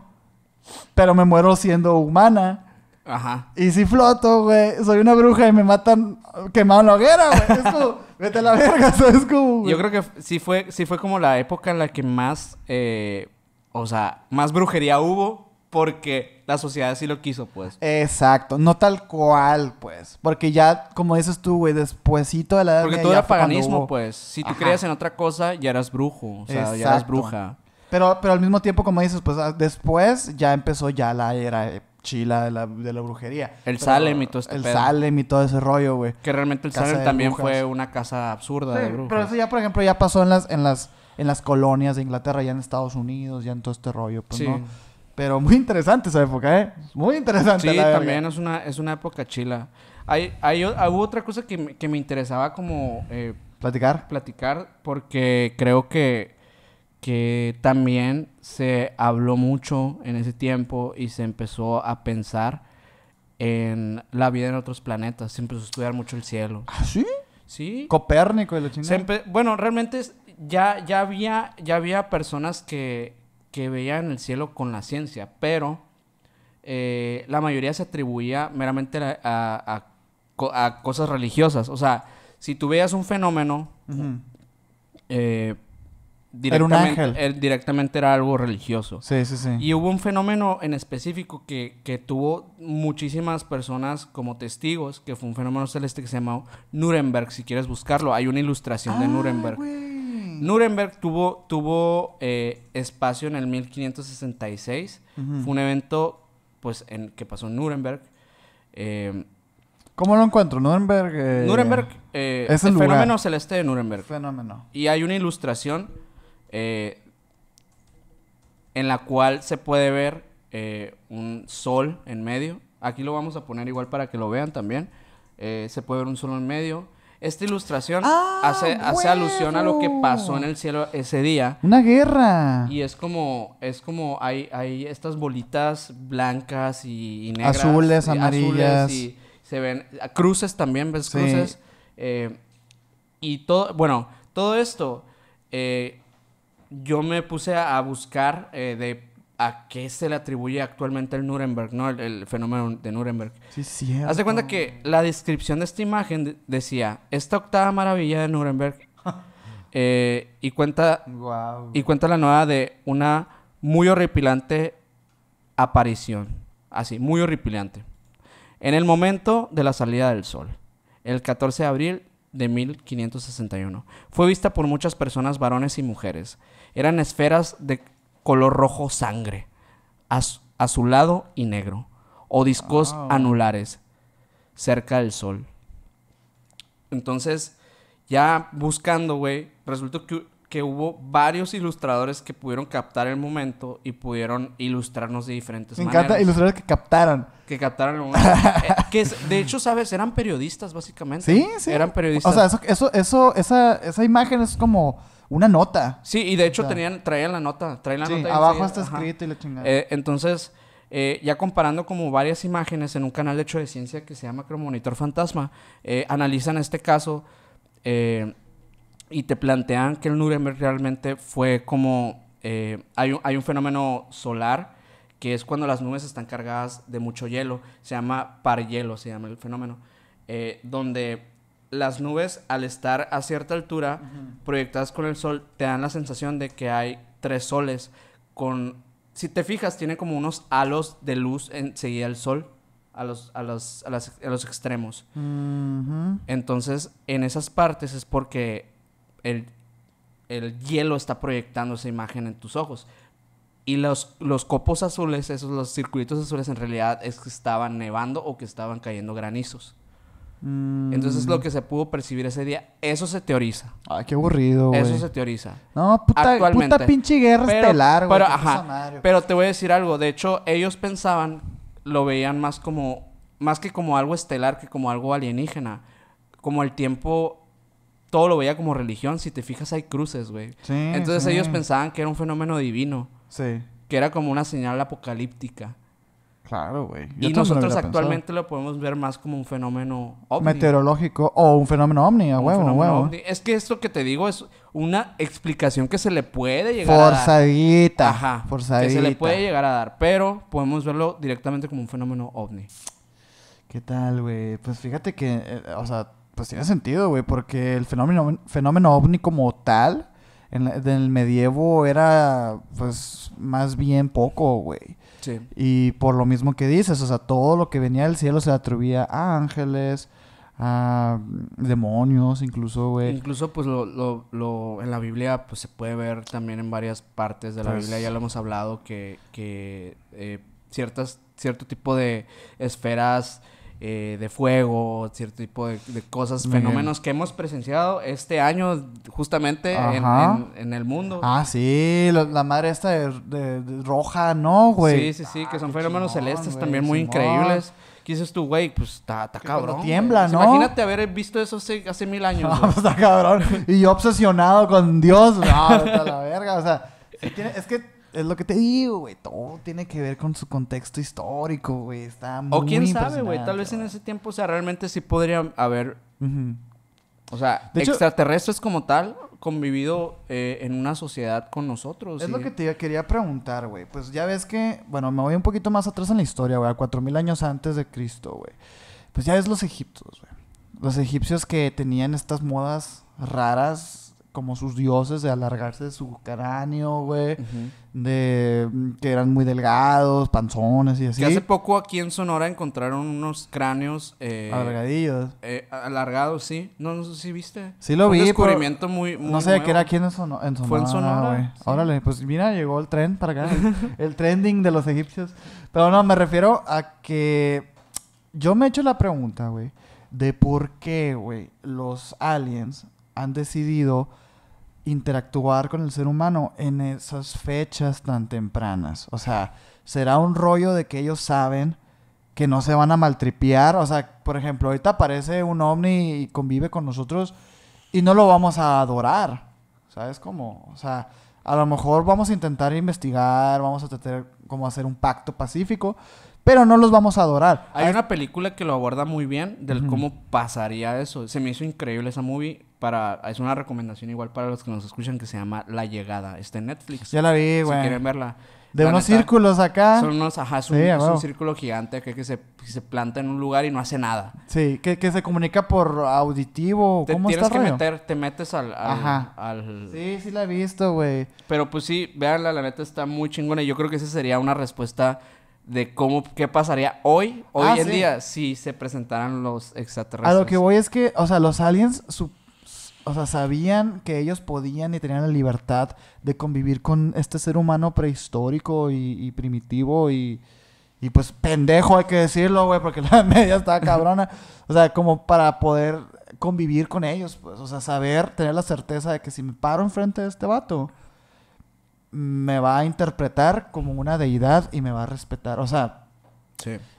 pero me muero siendo humana. Ajá. Y si floto, güey, soy una bruja y me matan quemado en la hoguera, güey. Es vete a la verga, ¿sabes cómo? Yo creo que sí fue, sí fue como la época en la que más, eh, o sea, más brujería hubo porque la sociedad sí lo quiso, pues. Exacto, no tal cual, pues. Porque ya, como dices tú, güey, despuésito de la edad Porque todo era paganismo, pues. Si tú creías en otra cosa, ya eras brujo, o sea, ya eras bruja. Pero, pero al mismo tiempo, como dices, pues ah, después ya empezó ya la era chila de la, de la brujería. El Salem y todo este El Salem y todo ese rollo, güey. Que realmente el Salem también fue una casa absurda de brujas. Pero eso ya, por ejemplo, ya pasó en las, en las, en las colonias de Inglaterra, ya en Estados Unidos, ya en todo este rollo, pues, ¿no? Pero muy interesante esa época, ¿eh? Muy interesante. Sí, también es una, es una época chila. Hay, hay, hubo otra cosa que, me, interesaba como... Eh, platicar. Platicar, porque creo que, que también se habló mucho en ese tiempo y se empezó a pensar en la vida en otros planetas. Se empezó a estudiar mucho el cielo. ¿Ah, sí? Sí. Copérnico y la chingada. Bueno, realmente ya, ya, había, ya había personas que que veían el cielo con la ciencia, pero eh, la mayoría se atribuía meramente a, a, cosas religiosas. O sea, si tú veías un fenómeno, eh, er, directamente, era algo religioso. Y hubo un fenómeno en específico que, tuvo muchísimas personas como testigos, que fue un fenómeno celeste que se llamó Nuremberg, si quieres buscarlo. Hay una ilustración de ah, Nuremberg. Mm. Nuremberg tuvo, tuvo eh, espacio en el 1566. Fue un evento pues, en, que pasó en Nuremberg. Em, ¿Cómo lo encuentro? Nuremberg. Eh, Nuremberg eh, es el, fenómeno celeste de Nuremberg. Fenómeno. Y hay una ilustración en la cual se puede ver un sol en medio. Aquí lo vamos a poner igual para que lo vean también. se puede ver un sol en medio. Esta ilustración ah, hace, hace alusión a lo que pasó en el cielo ese día. Una guerra. Y es como, es como hay, hay estas bolitas blancas y, negras. Azules, amarillas. y se ven cruces también, ves cruces. Eh, y todo, bueno, todo esto, eh, yo me puse a, buscar eh, de a qué se le atribuye actualmente el Nuremberg, ¿no? El, fenómeno de Nuremberg. Sí, sí. Haz de cuenta que la descripción de esta imagen decía, esta octava maravilla de Nuremberg eh, y, cuenta, y cuenta la nueva de una muy horripilante aparición. Así, muy horripilante. En el momento de la salida del sol, el 14 de abril de 1561. Fue vista por muchas personas, varones y mujeres. Eran esferas de color rojo sangre, azulado y negro, o discos anulares cerca del sol. Entonces, ya buscando, güey, resultó que, que, hubo varios ilustradores que pudieron captar el momento y pudieron ilustrarnos de diferentes maneras. Me encanta ilustradores que captaran. Que captaran el momento. Eh, que de hecho, ¿sabes? Eran periodistas, básicamente. Sí, sí. Eran periodistas. O sea, eso, eso, eso esa, esa imagen es como una nota. Sí, y de hecho tenían, traían la nota, traían la sí, Abajo está escrito y la chingada. Eh, entonces, eh, ya comparando como varias imágenes en un canal de hecho de ciencia que se llama Cromonitor Fantasma, eh, analizan este caso y te plantean que el Nuremberg realmente fue como hay un, fenómeno solar que es cuando las nubes están cargadas de mucho hielo, se llama parhielo, se llama el fenómeno, donde las nubes al estar a cierta altura proyectadas con el sol te dan la sensación de que hay tres soles con si te fijas tiene como unos halos de luz en seguida el sol a los, los, extremos entonces en esas partes es porque el, el, hielo está proyectando esa imagen en tus ojos y los, los copos azules, esos los circuitos azules en realidad es que estaban nevando o que estaban cayendo granizos. Entonces lo mm. que se pudo percibir ese día, eso se teoriza. Ay, qué aburrido, güey. Eso se teoriza. No, puta, puta pinche guerra estelar, güey. Pero, te voy a decir algo. De hecho, ellos pensaban, lo veían más como, más que como algo estelar que como algo alienígena. Como el tiempo todo lo veía como religión. Si te fijas, hay cruces, güey. Entonces ellos pensaban que era un fenómeno divino. Sí. Que era como una señal apocalíptica. Claro, güey. Y nosotros actualmente lo podemos ver más como un fenómeno ovni. Meteorológico o un fenómeno ovni, Es que esto que te digo es una explicación que se le puede llegar a dar. Ajá. Forzadita. Que se le puede llegar a dar, pero podemos verlo directamente como un fenómeno ovni. ¿Qué tal, güey? Pues fíjate que, eh, o sea, pues tiene sentido, güey, porque el fenómeno, fenómeno ovni como tal, en el medievo era, pues, más bien poco, güey. Y por lo mismo que dices, o sea, todo lo que venía del cielo se atribuía a ángeles, a demonios, incluso, Incluso, pues, lo, lo, lo, en la Biblia, pues, se puede ver también en varias partes de la pues Biblia, ya lo hemos hablado, que, que eh, ciertas, cierto tipo de esferas eh, de fuego, cierto tipo de, cosas, fenómenos que hemos presenciado este año justamente en, en, el mundo. Ah, sí, la, madre esta de, roja, ¿no, güey? Sí, sí, sí, que ah, son fenómenos celestes también muy increíbles. ¿Qué dices tú, güey? Pues está cabrón. tiembla, pues ¿no? Imagínate haber visto eso hace, hace mil años. No, está cabrón. Y yo obsesionado con Dios. No, ah, la verga. O sea, es que es lo que te digo, güey. Todo tiene que ver con su contexto histórico, güey. Está muy O quién sabe, güey. Tal vez en ese tiempo, o sea, realmente sí podría haber. O sea, extraterrestres como tal, convivido eh, en una sociedad con nosotros. Es lo que te quería preguntar, güey. Pues ya ves que, bueno, me voy un poquito más atrás en la historia, güey, a cuatro 4000 años antes de Cristo, güey. Pues ya ves los egipcios, güey. Los egipcios que tenían estas modas raras como sus dioses, de alargarse de su cráneo, güey. De mm, que eran muy delgados, panzones y así. Que hace poco aquí en Sonora encontraron unos cráneos... Eh, Alargadillos. Eh, alargados, sí. No, no sé si viste. Sí lo vi, Un descubrimiento muy, No sé de qué era aquí en, Sonora. Fue en Sonora, güey. Órale, pues mira, llegó el tren para acá. el trending de los egipcios. Pero no, me refiero a que... Yo me he hecho la pregunta, güey. De por qué, güey, los aliens han decidido interactuar con el ser humano en esas fechas tan tempranas. O sea, será un rollo de que ellos saben que no se van a maltripear. O sea, por ejemplo, ahorita aparece un ovni y convive con nosotros y no lo vamos a adorar. ¿Sabes cómo? O sea, a lo mejor vamos a intentar investigar, vamos a tratar como hacer un pacto pacífico, pero no los vamos a adorar. Hay, una película que lo aborda muy bien del cómo pasaría eso. Se me hizo increíble esa movie. Para, es una recomendación igual para los que nos escuchan que se llama La Llegada. Está en Netflix. Ya la vi, güey. Si quieren verla. De unos círculos acá. Son unos, ajá, es un, círculo gigante que, que, se, planta en un lugar y no hace nada. Sí, que, se comunica por auditivo. tienes que meter, te metes al, Sí, sí la he visto, güey. Pero pues sí, Veanla. la neta está muy chingona. Y yo creo que esa sería una respuesta de cómo, qué pasaría hoy, hoy ah, en día, si se presentaran los extraterrestres. A lo que voy es que, o sea, los aliens, o sea, sabían que ellos podían y tenían la libertad de convivir con este ser humano prehistórico y, primitivo y, y, pues pendejo, hay que decirlo, güey, porque la media está cabrona. o sea, como para poder convivir con ellos, pues, o sea, saber, tener la certeza de que si me paro enfrente de este vato me va a interpretar como una deidad y me va a respetar. O sea,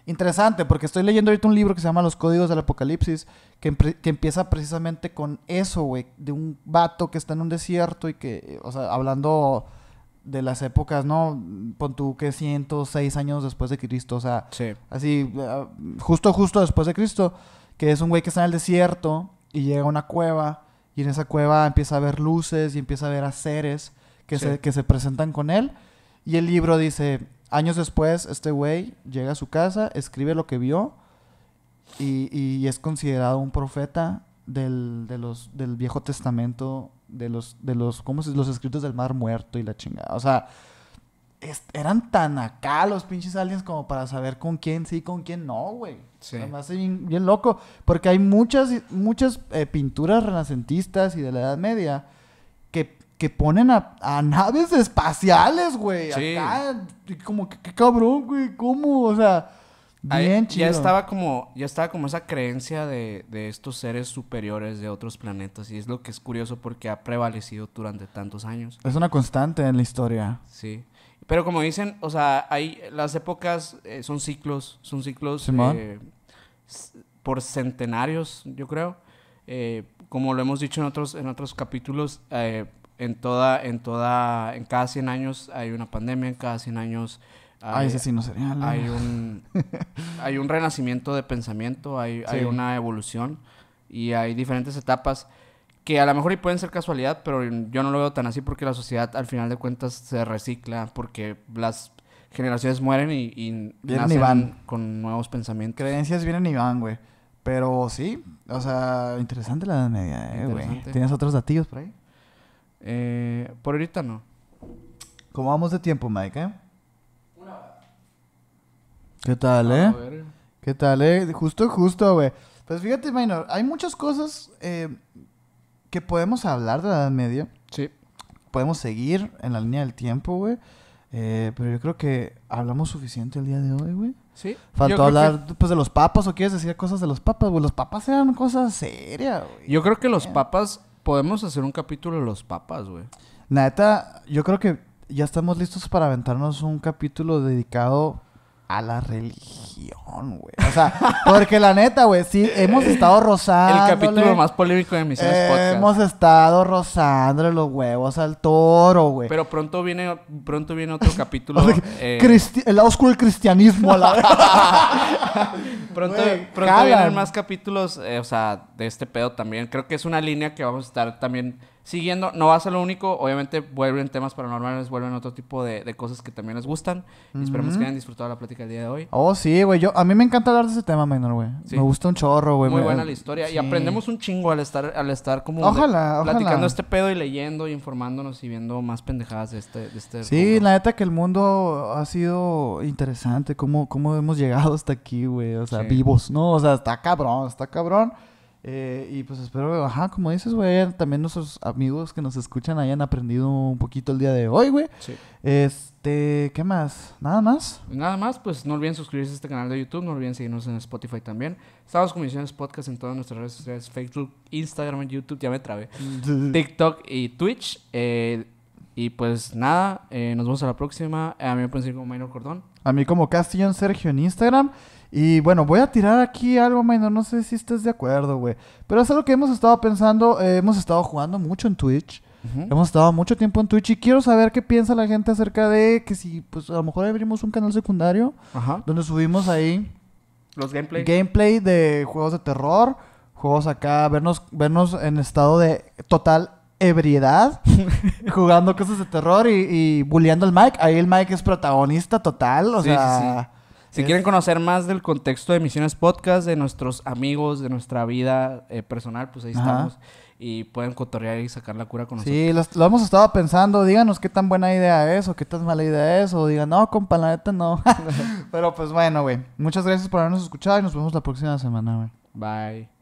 interesante, porque estoy leyendo ahorita un libro que se llama Los Códigos del Apocalipsis, que, empieza precisamente con eso, güey, de un vato que está en un desierto y que, eh, o sea, hablando de las épocas, ¿no? Pon tú que 106 años después de Cristo, o sea, así, ah, justo, justo después de Cristo, que es un güey que está en el desierto y llega a una cueva y en esa cueva empieza a ver luces y empieza a ver a seres que, se, presentan con él. Y el libro dice, años después, este güey llega a su casa, escribe lo que vio y, y es considerado un profeta del, de los, del Viejo Testamento, de los, de los, ¿cómo se, los escritos del Mar Muerto y la chingada. O sea, eran tan acá los pinches aliens como para saber con quién sí, con quién no, güey. Además, bien, bien, loco, porque hay muchas, muchas eh, pinturas renacentistas y de la Edad Media que ponen a, naves espaciales, güey. Sí. Acá, como que, qué cabrón, güey, ¿cómo? O sea, bien chido. Ya estaba como, ya estaba como esa creencia de, de estos seres superiores de otros planetas. Y es lo que es curioso porque ha prevalecido durante tantos años. Es una constante en la historia. Sí. Pero como dicen, o sea, hay las épocas eh, son ciclos, son ciclos eh, por centenarios, yo creo. Eh, como lo hemos dicho en otros, en otros capítulos, en toda, en toda, en cada 100 años hay una pandemia, en cada 100 años hay, hay un, hay un renacimiento de pensamiento, hay, hay una evolución y hay diferentes etapas que a lo mejor y pueden ser casualidad, pero yo no lo veo tan así porque la sociedad al final de cuentas se recicla porque las generaciones mueren y, vienen y van. con nuevos pensamientos. Creencias vienen y van, güey. Pero sí, o sea, interesante la Media, eh, güey. ¿Tienes otros datillos por ahí? Eh, por ahorita no. ¿Cómo vamos de tiempo, Mike? Eh? Una ¿Qué tal, eh? ¿Qué tal, eh? Justo, justo, güey. Pues fíjate, Maynor hay muchas cosas eh, que podemos hablar de la Edad Media. Sí. Podemos seguir en la línea del tiempo, güey. Eh, pero yo creo que hablamos suficiente el día de hoy, güey. Sí. Faltó hablar pues, de los papas o quieres decir cosas de los papas, güey. Los papas eran cosas serias, güey. Yo creo que los papas podemos hacer un capítulo de los papas, güey. neta, yo creo que ya estamos listos para aventarnos un capítulo dedicado a la religión, güey. O sea, porque la neta, güey, sí, hemos estado rozando. El capítulo más polémico de Misiones eh, Podcast. Hemos estado rozándole los huevos al toro, güey. Pero pronto viene, pronto viene otro capítulo. Eh, el lado oscuro del cristianismo Pronto, pronto vienen más capítulos, eh, o sea, de este pedo también. Creo que es una línea que vamos a estar también siguiendo. No va a ser lo único. Obviamente vuelven temas paranormales, vuelven otro tipo de, de cosas que también les gustan. esperemos que hayan disfrutado la plática del día de hoy. Oh, sí, güey. a mí me encanta hablar de ese tema, menor, güey. Me gusta un chorro, güey. Muy buena la historia. Y aprendemos un chingo al estar, al estar como ojalá, platicando este pedo y leyendo y informándonos y viendo más pendejadas de este. De este sí, la neta que el mundo ha sido interesante. Cómo, cómo hemos llegado hasta aquí, güey. O sea, vivos, ¿no? O sea, está cabrón, está cabrón. Eh, y pues espero, ajá, como dices, güey, también nuestros amigos que nos escuchan hayan aprendido un poquito el día de hoy, güey. Sí. Este, ¿qué más? ¿Nada más? Nada más, pues no olviden suscribirse a este canal de YouTube, no olviden seguirnos en Spotify también. Estamos con Misiones Podcast en todas nuestras redes sociales, Facebook, Instagram, YouTube, ya me trabé, TikTok y Twitch. Eh, y pues nada, eh, nos vemos a la próxima. A mí me pueden seguir como Minor Cordón. A mí como Castillon Sergio en Instagram. Y bueno, voy a tirar aquí algo, Minor. No sé si estás de acuerdo, güey. Pero es algo que hemos estado pensando. Eh, hemos estado jugando mucho en Twitch. Hemos estado mucho tiempo en Twitch y quiero saber qué piensa la gente acerca de que si, pues a lo mejor abrimos un canal secundario Ajá. donde subimos ahí los gameplay. Gameplay de juegos de terror, juegos acá, vernos, vernos en estado de total ebriedad, jugando cosas de terror y, y bulleando al Mike. Ahí el Mike es protagonista total, o sea... si quieren conocer más del contexto de Misiones Podcast, de nuestros amigos, de nuestra vida eh, personal, pues ahí estamos. Y pueden cotorrear y sacar la cura con nosotros. Sí, lo, hemos estado pensando. Díganos qué tan buena idea es o qué tan mala idea es. O digan, no, compa, la neta no. Pero pues bueno, güey. Muchas gracias por habernos escuchado y nos vemos la próxima semana, güey. Bye.